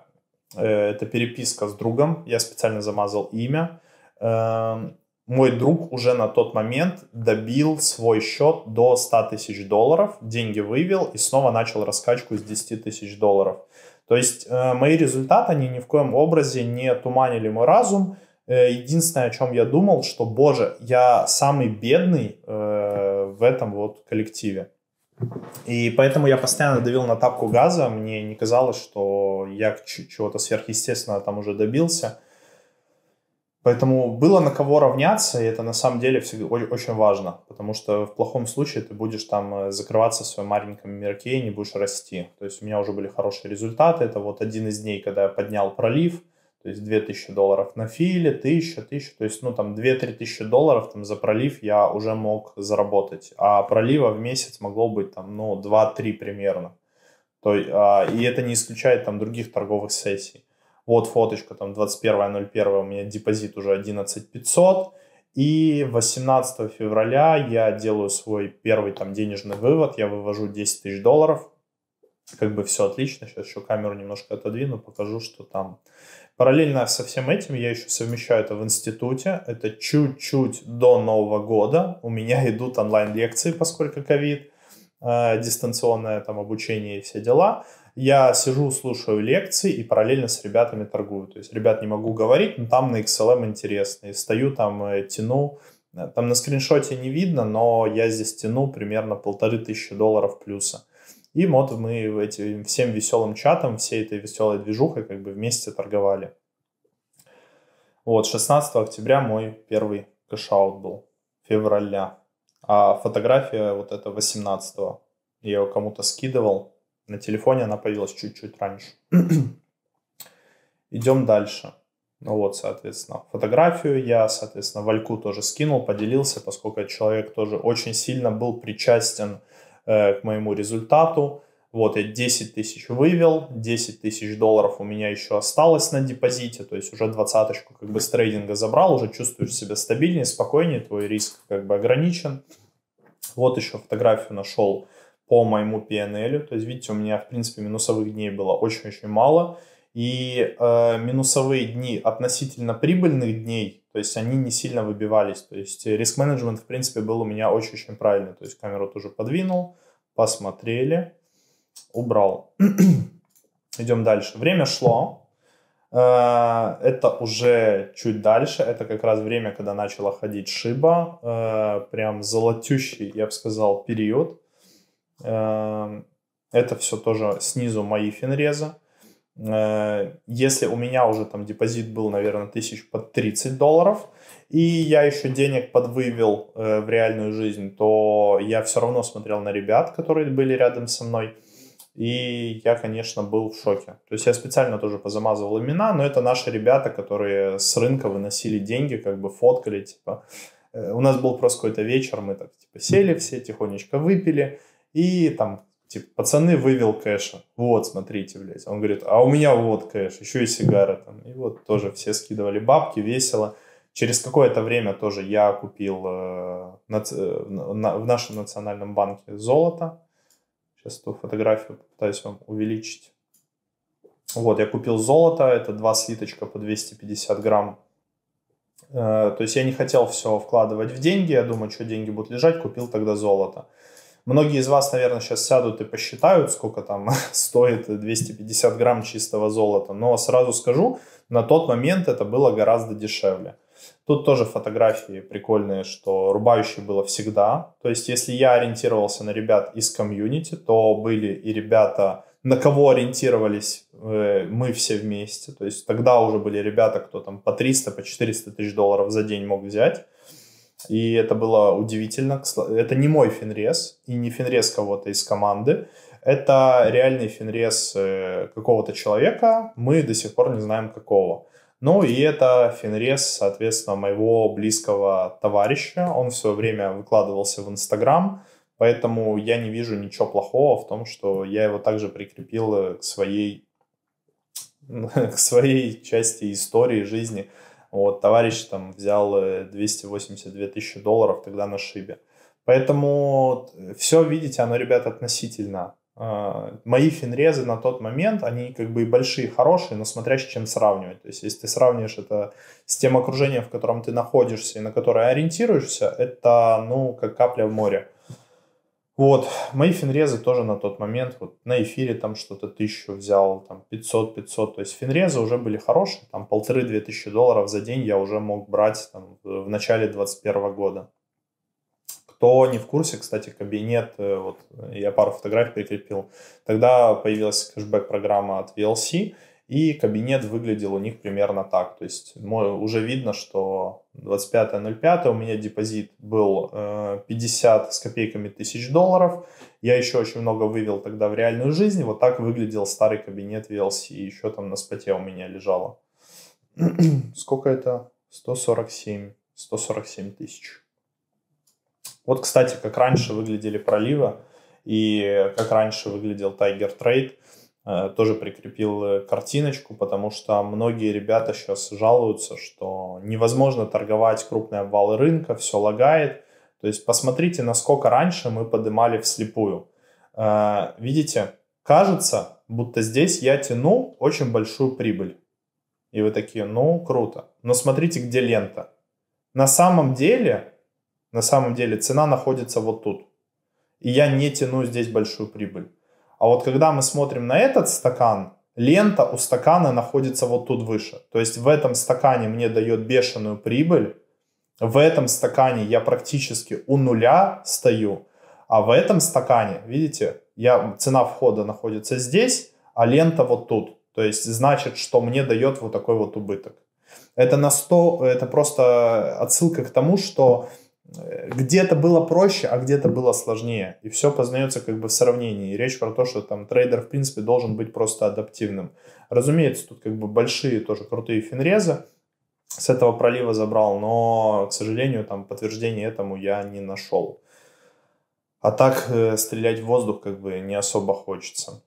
э, это переписка с другом, я специально замазал имя. Э, мой друг уже на тот момент добил свой счет до 100 тысяч долларов, деньги вывел и снова начал раскачку с 10 тысяч долларов. То есть мои результаты, они ни в коем образе не туманили мой разум. Единственное, о чем я думал, что, боже, я самый бедный в этом вот коллективе. И поэтому я постоянно давил на тапку газа, мне не казалось, что я чего-то сверхъестественного там уже добился. Поэтому было на кого равняться, и это на самом деле всегда очень важно, потому что в плохом случае ты будешь там э, закрываться в своем маленьком мирке и не будешь расти. То есть у меня уже были хорошие результаты, это вот один из дней, когда я поднял пролив – то есть 2000 долларов на филе, 1000, 1000. То есть, ну, там 2-3 тысячи долларов там, за пролив я уже мог заработать. А пролива в месяц могло быть там, ну, 2-3 примерно. То, а, и это не исключает там других торговых сессий. Вот фоточка, там 21.01 у меня депозит уже 11 500. И 18 февраля я делаю свой первый там денежный вывод. Я вывожу 10 тысяч долларов. Как бы все отлично. Сейчас еще камеру немножко отодвину, покажу, что там Параллельно со всем этим я еще совмещаю это в институте. Это чуть-чуть до Нового года. У меня идут онлайн-лекции, поскольку ковид, э, дистанционное там обучение и все дела. Я сижу, слушаю лекции и параллельно с ребятами торгую. То есть ребят не могу говорить, но там на XLM эм интересно. И стою там, э, тяну. Там на скриншоте не видно, но я здесь тяну примерно полторы тысячи долларов плюса. И мод мы этим всем веселым чатом, всей этой веселой движухой как бы вместе торговали. Вот, 16 октября мой первый кэшаут был, февраля. А фотография вот это 18 -го. Я ее кому-то скидывал. На телефоне она появилась чуть-чуть раньше. Идем дальше. Ну вот, соответственно, фотографию я, соответственно, Вальку тоже скинул, поделился, поскольку человек тоже очень сильно был причастен к Э, к моему результату. Вот, я 10 тысяч вывел, 10 тысяч долларов у меня еще осталось на депозите, то есть уже двадцаточку как бы с трейдинга забрал, уже чувствуешь себя стабильнее, спокойнее, твой риск как бы ограничен. Вот еще фотографию нашел по моему PNL, то есть видите, у меня в принципе минусовых дней было очень-очень мало, и э, минусовые дни относительно прибыльных дней, то есть они не сильно выбивались. То есть риск-менеджмент, в принципе, был у меня очень-очень правильный. То есть камеру тоже подвинул, посмотрели, убрал. Идем дальше. Время шло. Э, это уже чуть дальше. Это как раз время, когда начала ходить шиба. Э, прям золотющий, я бы сказал, период. Э, это все тоже снизу мои финрезы. Э, если у меня уже там депозит был, наверное, тысяч под 30 долларов, и я еще денег подвывел э, в реальную жизнь, то я все равно смотрел на ребят, которые были рядом со мной, и я, конечно, был в шоке. То есть я специально тоже позамазывал имена, но это наши ребята, которые с рынка выносили деньги, как бы фоткали, типа. Э, у нас был просто какой-то вечер, мы так типа сели все, тихонечко выпили, и там Типа, пацаны, вывел кэша. Вот, смотрите, блядь. Он говорит, а у меня вот кэш, еще и сигары там. И вот тоже все скидывали бабки, весело. Через какое-то время тоже я купил э, наци... Э, на... в нашем национальном банке золото. Сейчас ту фотографию попытаюсь вам увеличить. Вот, я купил золото, это два слиточка по 250 грамм. Э, то есть я не хотел все вкладывать в деньги, я думаю, что деньги будут лежать, купил тогда золото. Многие из вас, наверное, сейчас сядут и посчитают, сколько там стоит 250 грамм чистого золота. Но сразу скажу, на тот момент это было гораздо дешевле. Тут тоже фотографии прикольные, что рубающие было всегда. То есть, если я ориентировался на ребят из комьюнити, то были и ребята, на кого ориентировались э, мы все вместе. То есть, тогда уже были ребята, кто там по 300, по 400 тысяч долларов за день мог взять. И это было удивительно. Это не мой Финрез и не Финрез кого-то из команды. Это реальный Финрез э, какого-то человека. Мы до сих пор не знаем какого. Ну и это Финрез, соответственно, моего близкого товарища. Он все время выкладывался в Инстаграм. Поэтому я не вижу ничего плохого в том, что я его также прикрепил э, к своей, к своей части истории жизни – вот, товарищ там взял 282 э, тысячи долларов тогда на шибе. Поэтому э, все, видите, оно, ребята, относительно. А, мои финрезы на тот момент, они как бы и большие, и хорошие, но смотря с чем сравнивать. То есть, если ты сравниваешь это с тем окружением, в котором ты находишься и на которое ориентируешься, это, ну, как капля в море. Вот, мои финрезы тоже на тот момент, вот на эфире там что-то тысячу взял, там 500-500, то есть финрезы уже были хорошие, там полторы-две тысячи долларов за день я уже мог брать там, в начале 21 года. Кто не в курсе, кстати, кабинет, э, вот я пару фотографий прикрепил, тогда появилась кэшбэк-программа от VLC, и кабинет выглядел у них примерно так. То есть мой, уже видно, что 25.05 у меня депозит был э, 50 с копейками тысяч долларов. Я еще очень много вывел тогда в реальную жизнь. Вот так выглядел старый кабинет VLC. Еще там на споте у меня лежало. Сколько это? 147. 147 тысяч. Вот, кстати, как раньше выглядели проливы и как раньше выглядел Tiger Trade. Э, тоже прикрепил э, картиночку, потому что многие ребята сейчас жалуются, что невозможно торговать крупный обвал рынка, все лагает. То есть посмотрите, насколько раньше мы поднимали вслепую. Э, видите, кажется, будто здесь я тяну очень большую прибыль. И вы такие, ну, круто. Но смотрите, где лента. На самом деле, на самом деле цена находится вот тут. И я не тяну здесь большую прибыль. А вот когда мы смотрим на этот стакан, лента у стакана находится вот тут выше. То есть в этом стакане мне дает бешеную прибыль, в этом стакане я практически у нуля стою, а в этом стакане, видите, я, цена входа находится здесь, а лента вот тут. То есть значит, что мне дает вот такой вот убыток. Это на 100, это просто отсылка к тому, что где-то было проще, а где-то было сложнее. И все познается как бы в сравнении. И речь про то, что там трейдер, в принципе, должен быть просто адаптивным. Разумеется, тут как бы большие тоже крутые финрезы с этого пролива забрал, но, к сожалению, там подтверждения этому я не нашел. А так э, стрелять в воздух как бы не особо хочется.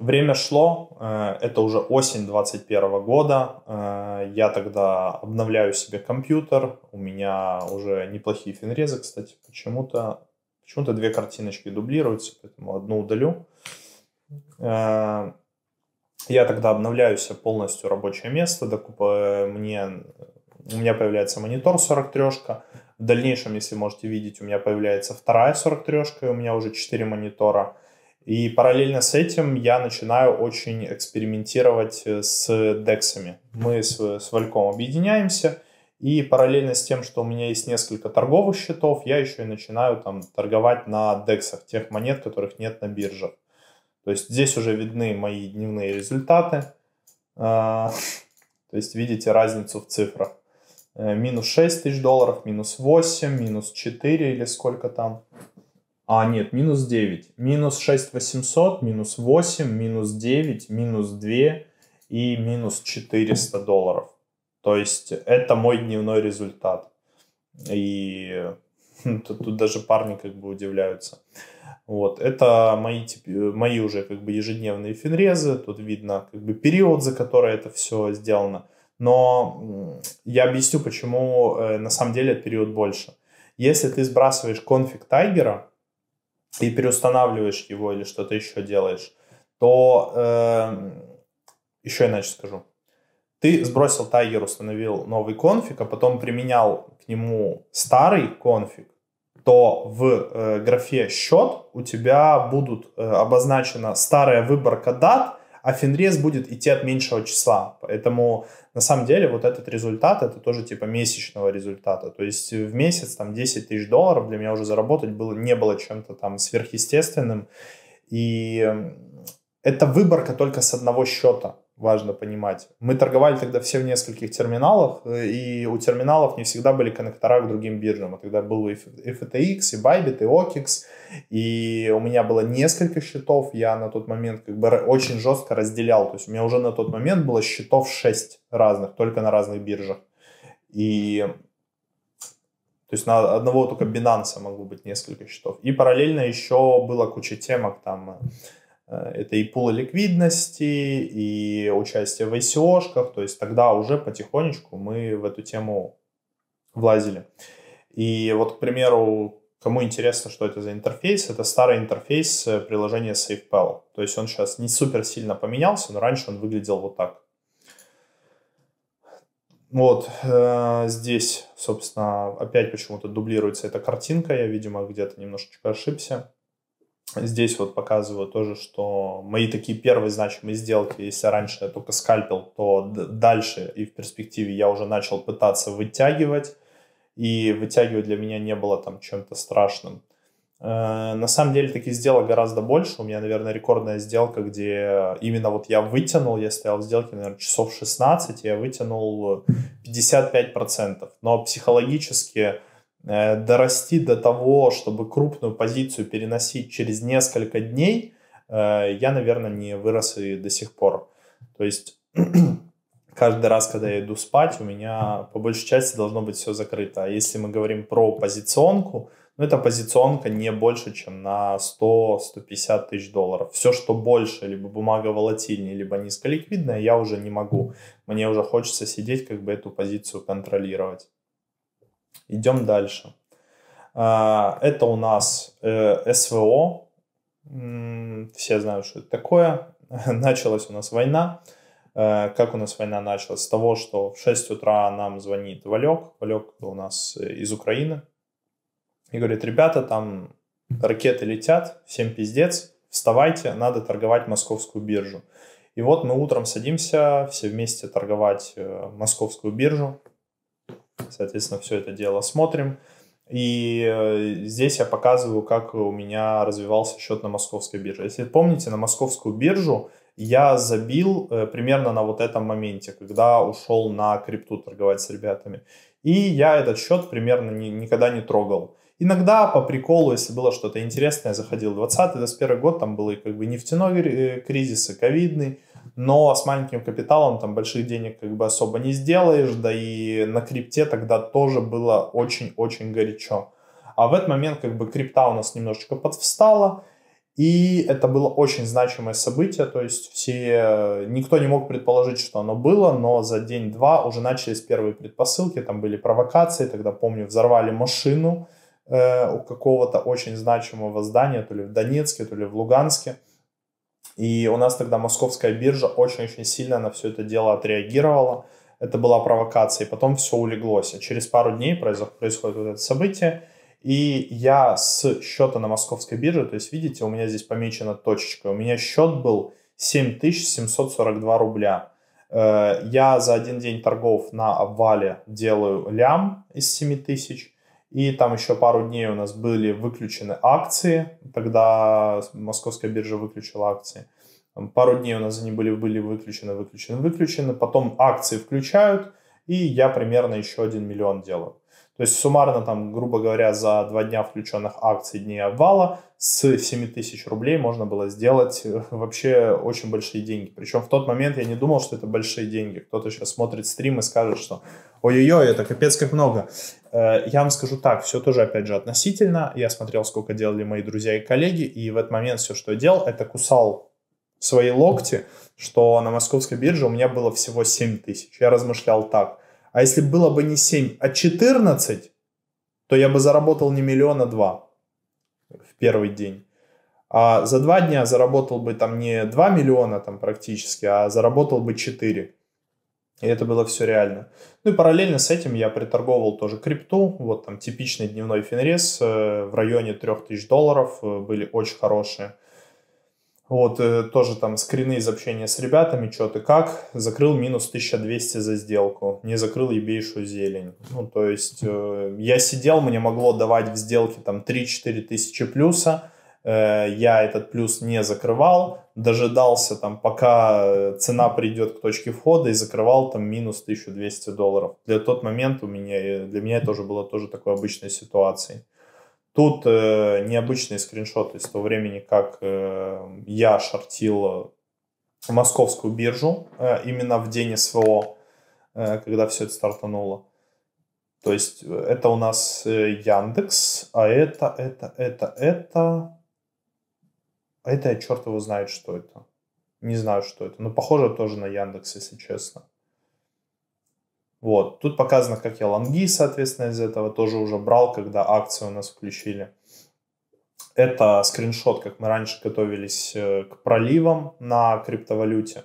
Время шло, э, это уже осень 21 года, э, я тогда обновляю себе компьютер, у меня уже неплохие финрезы, кстати, почему-то почему то две картиночки дублируются, поэтому одну удалю. Э, я тогда обновляю себе а полностью рабочее место, мне... у меня появляется монитор 43 в дальнейшем, если можете видеть, у меня появляется вторая 43 и у меня уже 4 монитора – и параллельно с этим я начинаю очень экспериментировать э, с дексами. Мы с, с Вальком объединяемся, и параллельно с тем, что у меня есть несколько торговых счетов, я еще и начинаю там торговать на дексах, тех монет, которых нет на биржах. То есть здесь уже видны мои дневные результаты. А, то есть видите разницу в цифрах. Э, минус 6 тысяч долларов, минус 8, минус 4 или сколько там. А, нет, минус 9. Минус 6800, минус 8, минус 9, минус 2 и минус 400 долларов. То есть это мой дневной результат. И тут, ну, тут даже парни как бы удивляются. Вот, это мои, мои уже как бы ежедневные финрезы, тут видно как бы период, за который это все сделано. Но я объясню, почему э, на самом деле этот период больше. Если ты сбрасываешь конфиг тайгера, и переустанавливаешь его или что-то еще делаешь, то э, эм, еще иначе скажу. Ты сбросил тайгер, установил новый конфиг, а потом применял к нему старый конфиг, то в э, графе счет у тебя будут э, обозначена старая выборка дат а Финрез будет идти от меньшего числа. Поэтому на самом деле вот этот результат, это тоже типа месячного результата. То есть в месяц там 10 тысяч долларов для меня уже заработать было, не было чем-то там сверхъестественным. И эм, это выборка только с одного счета важно понимать. Мы торговали тогда все в нескольких терминалах, э, и у терминалов не всегда были коннектора к другим биржам. А тогда был и FTX, и Bybit, и OKX, и у меня было несколько счетов, я на тот момент как бы очень жестко разделял. То есть у меня уже на тот момент было счетов 6 разных, только на разных биржах. И то есть на одного только Binance могло быть несколько счетов. И параллельно еще была куча темок там э, Э, это и ликвидности, и участие в ico то есть тогда уже потихонечку мы в эту тему влазили. И вот, к примеру, кому интересно, что это за интерфейс, это старый интерфейс э, приложения SafePal. То есть он сейчас не супер сильно поменялся, но раньше он выглядел вот так. Вот э, здесь, собственно, опять почему-то дублируется эта картинка. Я, видимо, где-то немножечко ошибся. Здесь вот показываю тоже, что мои такие первые значимые сделки, если раньше я только скальпил, то дальше и в перспективе я уже начал пытаться вытягивать, и вытягивать для меня не было там чем-то страшным. Э, на самом деле таких сделок гораздо больше. У меня, наверное, рекордная сделка, где именно вот я вытянул, я стоял в сделке, наверное, часов 16, и я вытянул 55%. Но психологически Э, дорасти до того, чтобы крупную позицию переносить через несколько дней, э, я, наверное, не вырос и до сих пор. То есть каждый раз, когда я иду спать, у меня по большей части должно быть все закрыто. А если мы говорим про позиционку, ну, эта позиционка не больше, чем на 100-150 тысяч долларов. Все, что больше, либо бумага волатильнее, либо низколиквидная, я уже не могу. Мне уже хочется сидеть, как бы эту позицию контролировать. Идем дальше. А, это у нас э, СВО. Все знают, что это такое. Началась у нас война. Э, как у нас война началась? С того, что в 6 утра нам звонит Валек. Валек у нас э, из Украины. И говорит, ребята, там ракеты летят, всем пиздец, вставайте, надо торговать московскую биржу. И вот мы утром садимся все вместе торговать московскую биржу. Соответственно, все это дело смотрим. И э, здесь я показываю, как у меня развивался счет на московской бирже. Если помните, на московскую биржу я забил э, примерно на вот этом моменте, когда ушел на крипту торговать с ребятами. И я этот счет примерно ни, никогда не трогал. Иногда по приколу, если было что-то интересное, заходил 20-21 год, там был и как бы нефтяной э, кризис, и ковидный но с маленьким капиталом там больших денег как бы особо не сделаешь, да и на крипте тогда тоже было очень-очень горячо. А в этот момент как бы крипта у нас немножечко подвстала, и это было очень значимое событие, то есть все, никто не мог предположить, что оно было, но за день-два уже начались первые предпосылки, там были провокации, тогда, помню, взорвали машину э, у какого-то очень значимого здания, то ли в Донецке, то ли в Луганске, и у нас тогда московская биржа очень-очень сильно на все это дело отреагировала. Это была провокация, и потом все улеглось. А через пару дней происходит вот это событие, и я с счета на московской бирже, то есть видите, у меня здесь помечена точечка, у меня счет был 7742 рубля. Э, я за один день торгов на обвале делаю лям из 7000, и там еще пару дней у нас были выключены акции, тогда московская биржа выключила акции. Пару дней у нас они были, были выключены, выключены, выключены. Потом акции включают, и я примерно еще один миллион делаю. То есть суммарно, там, грубо говоря, за два дня включенных акций дней обвала с 7 тысяч рублей можно было сделать э, вообще очень большие деньги. Причем в тот момент я не думал, что это большие деньги. Кто-то сейчас смотрит стрим и скажет, что Ой-ой-ой, это капец как много. Э, я вам скажу так, все тоже, опять же, относительно. Я смотрел, сколько делали мои друзья и коллеги, и в этот момент все, что я делал, это кусал свои локти, что на московской бирже у меня было всего 7 тысяч. Я размышлял так. А если было бы не 7, а 14, то я бы заработал не миллиона два в первый день. А за два дня заработал бы там не 2 миллиона там практически, а заработал бы 4. И это было все реально. Ну и параллельно с этим я приторговал тоже крипту. Вот там типичный дневной финрез э, в районе 3000 долларов. Э, были очень хорошие. Вот, э, тоже там скрины из общения с ребятами, что ты как. Закрыл минус 1200 за сделку. Не закрыл ебейшую зелень. Ну, то есть, я сидел, мне могло давать в сделке там 3-4 тысячи плюса Э, я этот плюс не закрывал, дожидался там, пока э, цена придет к точке входа и закрывал там минус 1200 долларов. Для тот момент у меня, э, для меня это уже было тоже такой обычной ситуацией. Тут э, необычные скриншоты из того времени, как э, я шортил московскую биржу э, именно в день СВО, э, когда все это стартануло. То есть это у нас Яндекс, а это, это, это, это а это я черт его знает, что это. Не знаю, что это. Но похоже тоже на Яндекс, если честно. Вот. Тут показано, как я лонги, соответственно, из этого тоже уже брал, когда акции у нас включили. Это скриншот, как мы раньше готовились э, к проливам на криптовалюте.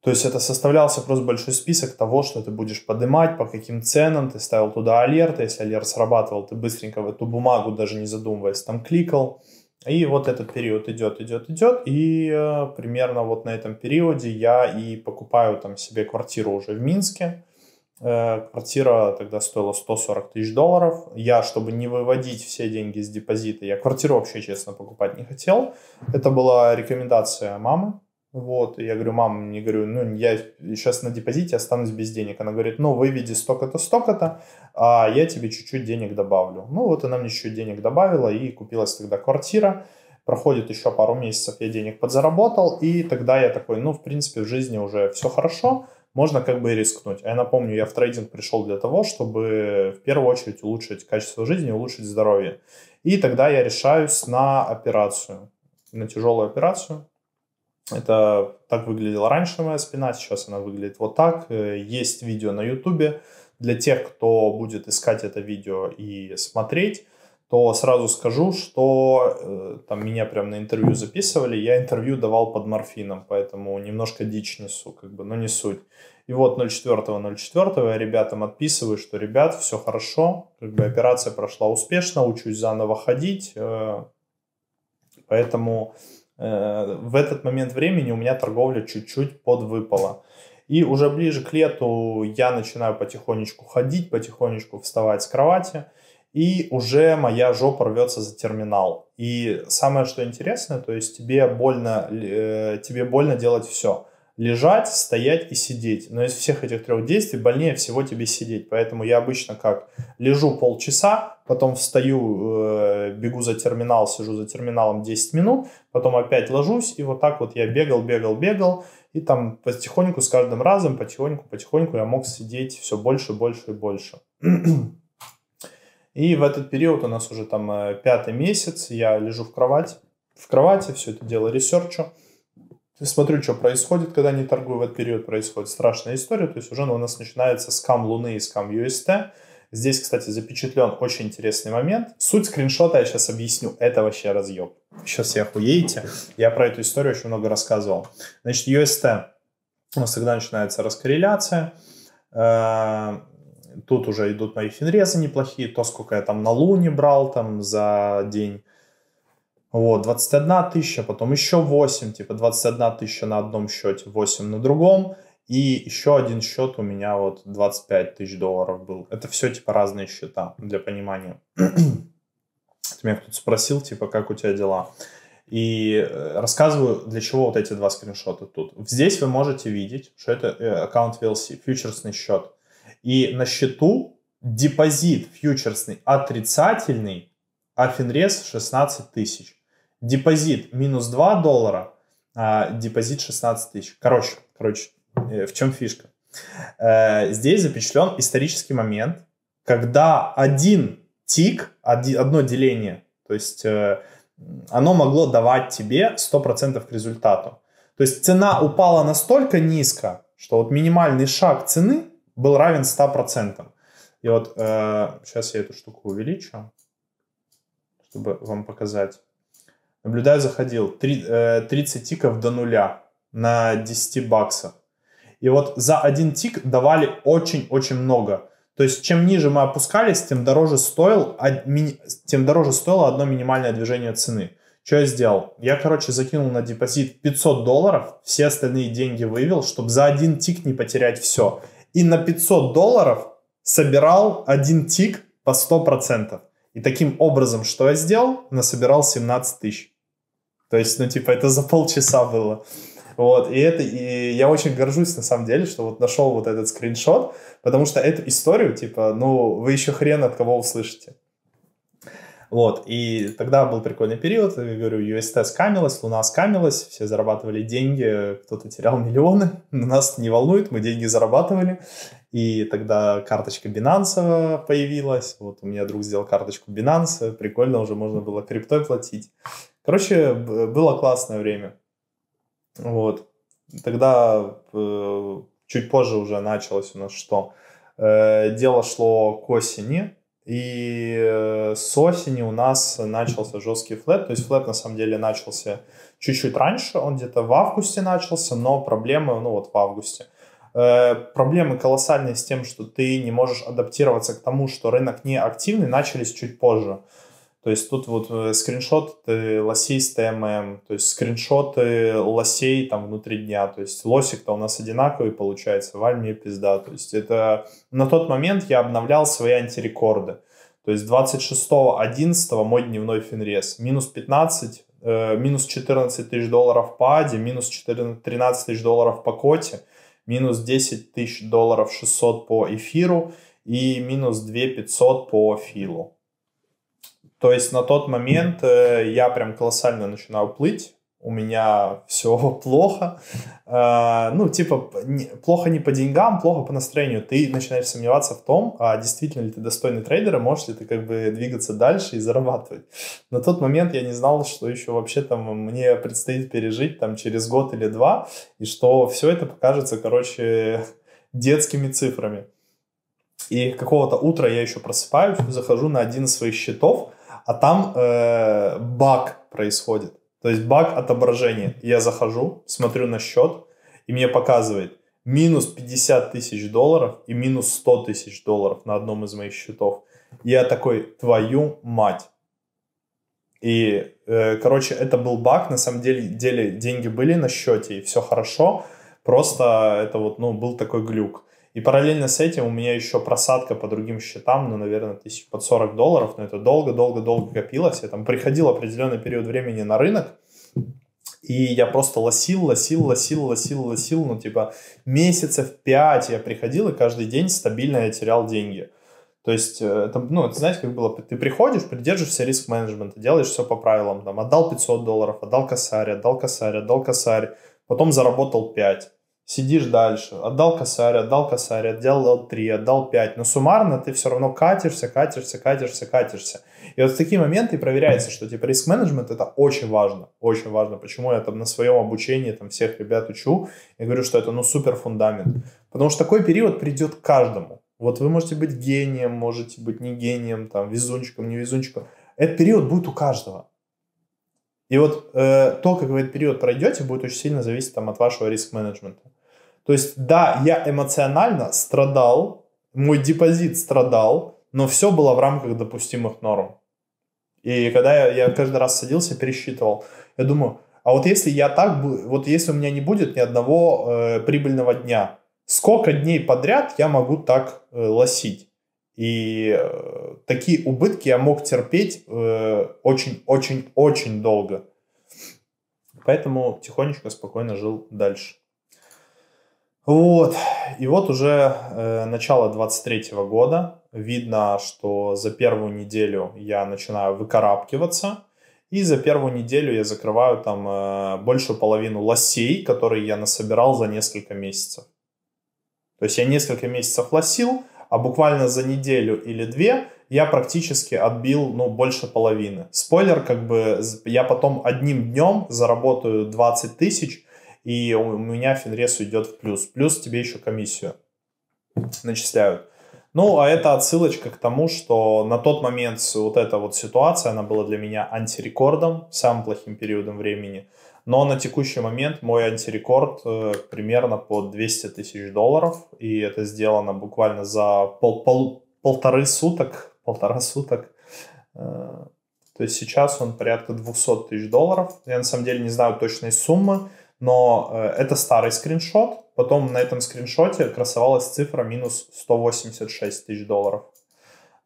То есть это составлялся просто большой список того, что ты будешь поднимать, по каким ценам, ты ставил туда алерт, если алерт срабатывал, ты быстренько в эту бумагу, даже не задумываясь, там кликал. И вот этот период идет, идет, идет, и э, примерно вот на этом периоде я и покупаю там себе квартиру уже в Минске. Э, квартира тогда стоила 140 тысяч долларов. Я, чтобы не выводить все деньги с депозита, я квартиру вообще, честно, покупать не хотел. Это была рекомендация мамы. Вот, и я говорю, мам, не говорю, ну, я сейчас на депозите останусь без денег. Она говорит, ну, выведи столько-то, столько-то, а я тебе чуть-чуть денег добавлю. Ну, вот она мне чуть денег добавила, и купилась тогда квартира. Проходит еще пару месяцев, я денег подзаработал, и тогда я такой, ну, в принципе, в жизни уже все хорошо, можно как бы и рискнуть. А я напомню, я в трейдинг пришел для того, чтобы в первую очередь улучшить качество жизни, улучшить здоровье. И тогда я решаюсь на операцию, на тяжелую операцию, это так выглядела раньше моя спина, сейчас она выглядит вот так. Э, есть видео на ютубе. Для тех, кто будет искать это видео и смотреть, то сразу скажу, что э, там меня прям на интервью записывали, я интервью давал под морфином, поэтому немножко дичь несу, как бы, но не суть. И вот 04.04 .04 я ребятам отписываю, что ребят, все хорошо, как бы операция прошла успешно, учусь заново ходить, э, поэтому Э, в этот момент времени у меня торговля чуть-чуть подвыпала. И уже ближе к лету я начинаю потихонечку ходить, потихонечку вставать с кровати, и уже моя жопа рвется за терминал. И самое, что интересное, то есть тебе больно, э, тебе больно делать все лежать, стоять и сидеть. Но из всех этих трех действий больнее всего тебе сидеть. Поэтому я обычно как лежу полчаса, потом встаю, э, бегу за терминал, сижу за терминалом 10 минут, потом опять ложусь, и вот так вот я бегал, бегал, бегал, и там потихоньку, с каждым разом, потихоньку, потихоньку я мог сидеть все больше, больше и больше. И в этот период у нас уже там э, пятый месяц, я лежу в кровати, в кровати, все это дело ресерчу смотрю, что происходит, когда они торгуют в этот период, происходит страшная история, то есть уже у нас начинается скам Луны и скам UST. Здесь, кстати, запечатлен очень интересный момент. Суть скриншота я сейчас объясню. Это вообще разъеб. Сейчас я охуеете. Я про эту историю очень много рассказывал. Значит, UST. У нас всегда начинается раскорреляция. Э, тут уже идут мои финрезы неплохие. То, сколько я там на Луне брал там за день вот, 21 тысяча, потом еще 8, типа 21 тысяча на одном счете, 8 на другом. И еще один счет у меня вот 25 тысяч долларов был. Это все типа разные счета для понимания. Ты меня кто-то спросил, типа, как у тебя дела? И э, рассказываю, для чего вот эти два скриншота тут. Здесь вы можете видеть, что это э, аккаунт VLC, фьючерсный счет. И на счету депозит фьючерсный отрицательный, а Финрез 16 тысяч. Депозит минус 2 доллара, а депозит 16 тысяч. Короче, короче, э, в чем фишка? Э, здесь запечатлен исторический момент, когда один тик, одно деление, то есть э, оно могло давать тебе 100% к результату. То есть цена упала настолько низко, что вот минимальный шаг цены был равен 100%. И вот э, сейчас я эту штуку увеличу, чтобы вам показать. Наблюдаю, заходил 30 э, тиков до нуля на 10 баксов, И вот за один тик давали очень-очень много. То есть чем ниже мы опускались, тем дороже, стоил, тем дороже стоило одно минимальное движение цены. Что я сделал? Я, короче, закинул на депозит 500 долларов, все остальные деньги вывел, чтобы за один тик не потерять все. И на 500 долларов собирал один тик по 100%. И таким образом, что я сделал? Насобирал 17 тысяч. То есть, ну, типа, это за полчаса было. Вот, и это, и я очень горжусь, на самом деле, что вот нашел вот этот скриншот, потому что эту историю, типа, ну, вы еще хрен от кого услышите. Вот, и тогда был прикольный период, я говорю, UST скамилась, Луна скамилась, все зарабатывали деньги, кто-то терял миллионы, но нас не волнует, мы деньги зарабатывали, и тогда карточка Binance появилась, вот у меня друг сделал карточку Binance, прикольно, уже можно было криптой платить, Короче, было классное время. Вот. Тогда э, чуть позже уже началось у нас что? Э, дело шло к осени, и э, с осени у нас начался жесткий флэт. То есть флэт на самом деле начался чуть-чуть раньше, он где-то в августе начался, но проблемы, ну вот в августе. Проблемы колоссальные с тем, что ты не можешь адаптироваться к тому, что рынок не активный, начались чуть позже. То есть тут вот э, скриншоты лосей с ТММ, то есть скриншоты лосей там внутри дня, то есть лосик-то у нас одинаковый получается, в альме пизда. То есть это на тот момент я обновлял свои антирекорды. То есть 26-11 мой дневной финрез, минус 15, э, минус 14 тысяч долларов по АДИ, минус 14, 13 тысяч долларов по КОТе, минус 10 тысяч долларов 600 по эфиру и минус 2 500 по филу. То есть на тот момент э, я прям колоссально начинал плыть, у меня все плохо. Э, ну, типа, не, плохо не по деньгам, плохо по настроению. Ты начинаешь сомневаться в том, а действительно ли ты достойный трейдер и можешь ли ты как бы двигаться дальше и зарабатывать. На тот момент я не знал, что еще вообще там мне предстоит пережить там через год или два, и что все это покажется, короче, детскими цифрами. И какого-то утра я еще просыпаюсь, захожу на один из своих счетов, а там э, баг происходит. То есть баг отображения. Я захожу, смотрю на счет, и мне показывает минус 50 тысяч долларов и минус 100 тысяч долларов на одном из моих счетов. Я такой, твою мать. И, э, короче, это был баг. На самом деле, деле деньги были на счете, и все хорошо. Просто это вот, ну, был такой глюк. И параллельно с этим у меня еще просадка по другим счетам, ну, наверное, тысяч под 40 долларов, но это долго-долго-долго копилось. Я там приходил определенный период времени на рынок, и я просто лосил, лосил, лосил, лосил, лосил, ну, типа, месяцев 5 я приходил, и каждый день стабильно я терял деньги. То есть, э, это, ну, это, знаете, как было, ты приходишь, придерживаешься риск-менеджмента, делаешь все по правилам, там, отдал 500 долларов, отдал косарь, отдал косарь, отдал косарь, потом заработал 5, сидишь дальше, отдал косарь, отдал косарь, отдал три отдал пять но суммарно ты все равно катишься, катишься, катишься, катишься. И вот в такие моменты проверяется, что типа риск-менеджмент это очень важно, очень важно. Почему я там на своем обучении там всех ребят учу, я говорю, что это ну супер фундамент. Потому что такой период придет каждому. Вот вы можете быть гением, можете быть не гением, там, везунчиком, не везунчиком. Этот период будет у каждого. И вот э, то, как вы этот период пройдете, будет очень сильно зависеть там, от вашего риск-менеджмента. То есть, да, я эмоционально страдал, мой депозит страдал, но все было в рамках допустимых норм. И когда я, я каждый раз садился, пересчитывал, я думаю, а вот если я так, вот если у меня не будет ни одного э, прибыльного дня, сколько дней подряд я могу так э, лосить? И э, такие убытки я мог терпеть очень-очень-очень э, долго. Поэтому тихонечко, спокойно жил дальше. Вот. И вот уже э, начало 23 года. Видно, что за первую неделю я начинаю выкарабкиваться. И за первую неделю я закрываю там э, большую половину лосей, которые я насобирал за несколько месяцев. То есть я несколько месяцев лосил, а буквально за неделю или две я практически отбил, ну, больше половины. Спойлер, как бы я потом одним днем заработаю 20 тысяч, и у меня Финрес уйдет в плюс. Плюс тебе еще комиссию начисляют. Ну, а это отсылочка к тому, что на тот момент вот эта вот ситуация, она была для меня антирекордом, самым плохим периодом времени. Но на текущий момент мой антирекорд э, примерно по 200 тысяч долларов. И это сделано буквально за пол, пол, полторы суток. Полтора суток. Э, то есть сейчас он порядка 200 тысяч долларов. Я на самом деле не знаю точной суммы но э, это старый скриншот, потом на этом скриншоте красовалась цифра минус 186 тысяч долларов.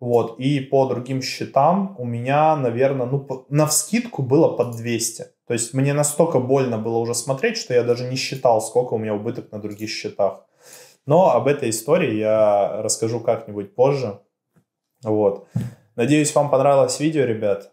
Вот, и по другим счетам у меня, наверное, ну, на вскидку было под 200. То есть мне настолько больно было уже смотреть, что я даже не считал, сколько у меня убыток на других счетах. Но об этой истории я расскажу как-нибудь позже. Вот. Надеюсь, вам понравилось видео, ребят.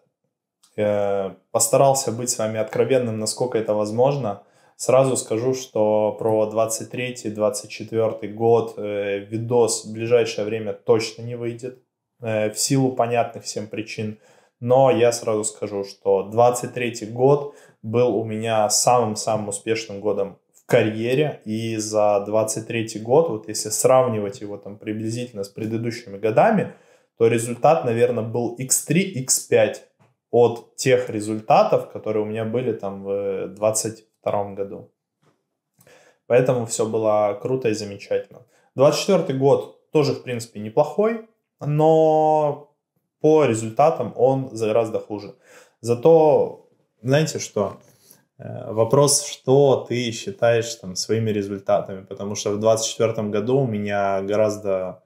Э, постарался быть с вами откровенным, насколько это возможно. Сразу скажу, что про 23-24 год э, видос в ближайшее время точно не выйдет, э, в силу понятных всем причин. Но я сразу скажу, что 23 год был у меня самым-самым успешным годом в карьере. И за 23 год, вот если сравнивать его там приблизительно с предыдущими годами, то результат, наверное, был x3, x5 от тех результатов, которые у меня были там в 20 э, 1992 году. Поэтому все было круто и замечательно. 24 год тоже, в принципе, неплохой, но по результатам он гораздо хуже. Зато, знаете что, э, вопрос, что ты считаешь там своими результатами, потому что в 24 году у меня гораздо,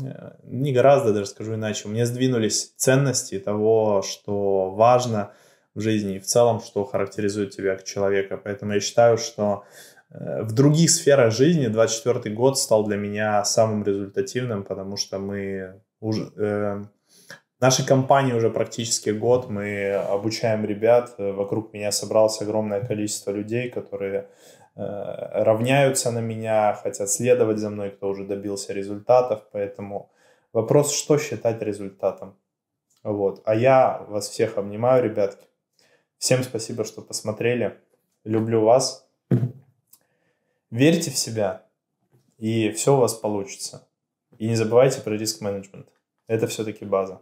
э, не гораздо, даже скажу иначе, у меня сдвинулись ценности того, что важно – в жизни и в целом, что характеризует тебя как человека. Поэтому я считаю, что э, в других сферах жизни 24 год стал для меня самым результативным, потому что мы уже... Э, нашей компании уже практически год, мы обучаем ребят, э, вокруг меня собралось огромное количество людей, которые э, равняются на меня, хотят следовать за мной, кто уже добился результатов, поэтому вопрос, что считать результатом. Вот. А я вас всех обнимаю, ребятки. Всем спасибо, что посмотрели. Люблю вас. Верьте в себя, и все у вас получится. И не забывайте про риск-менеджмент. Это все-таки база.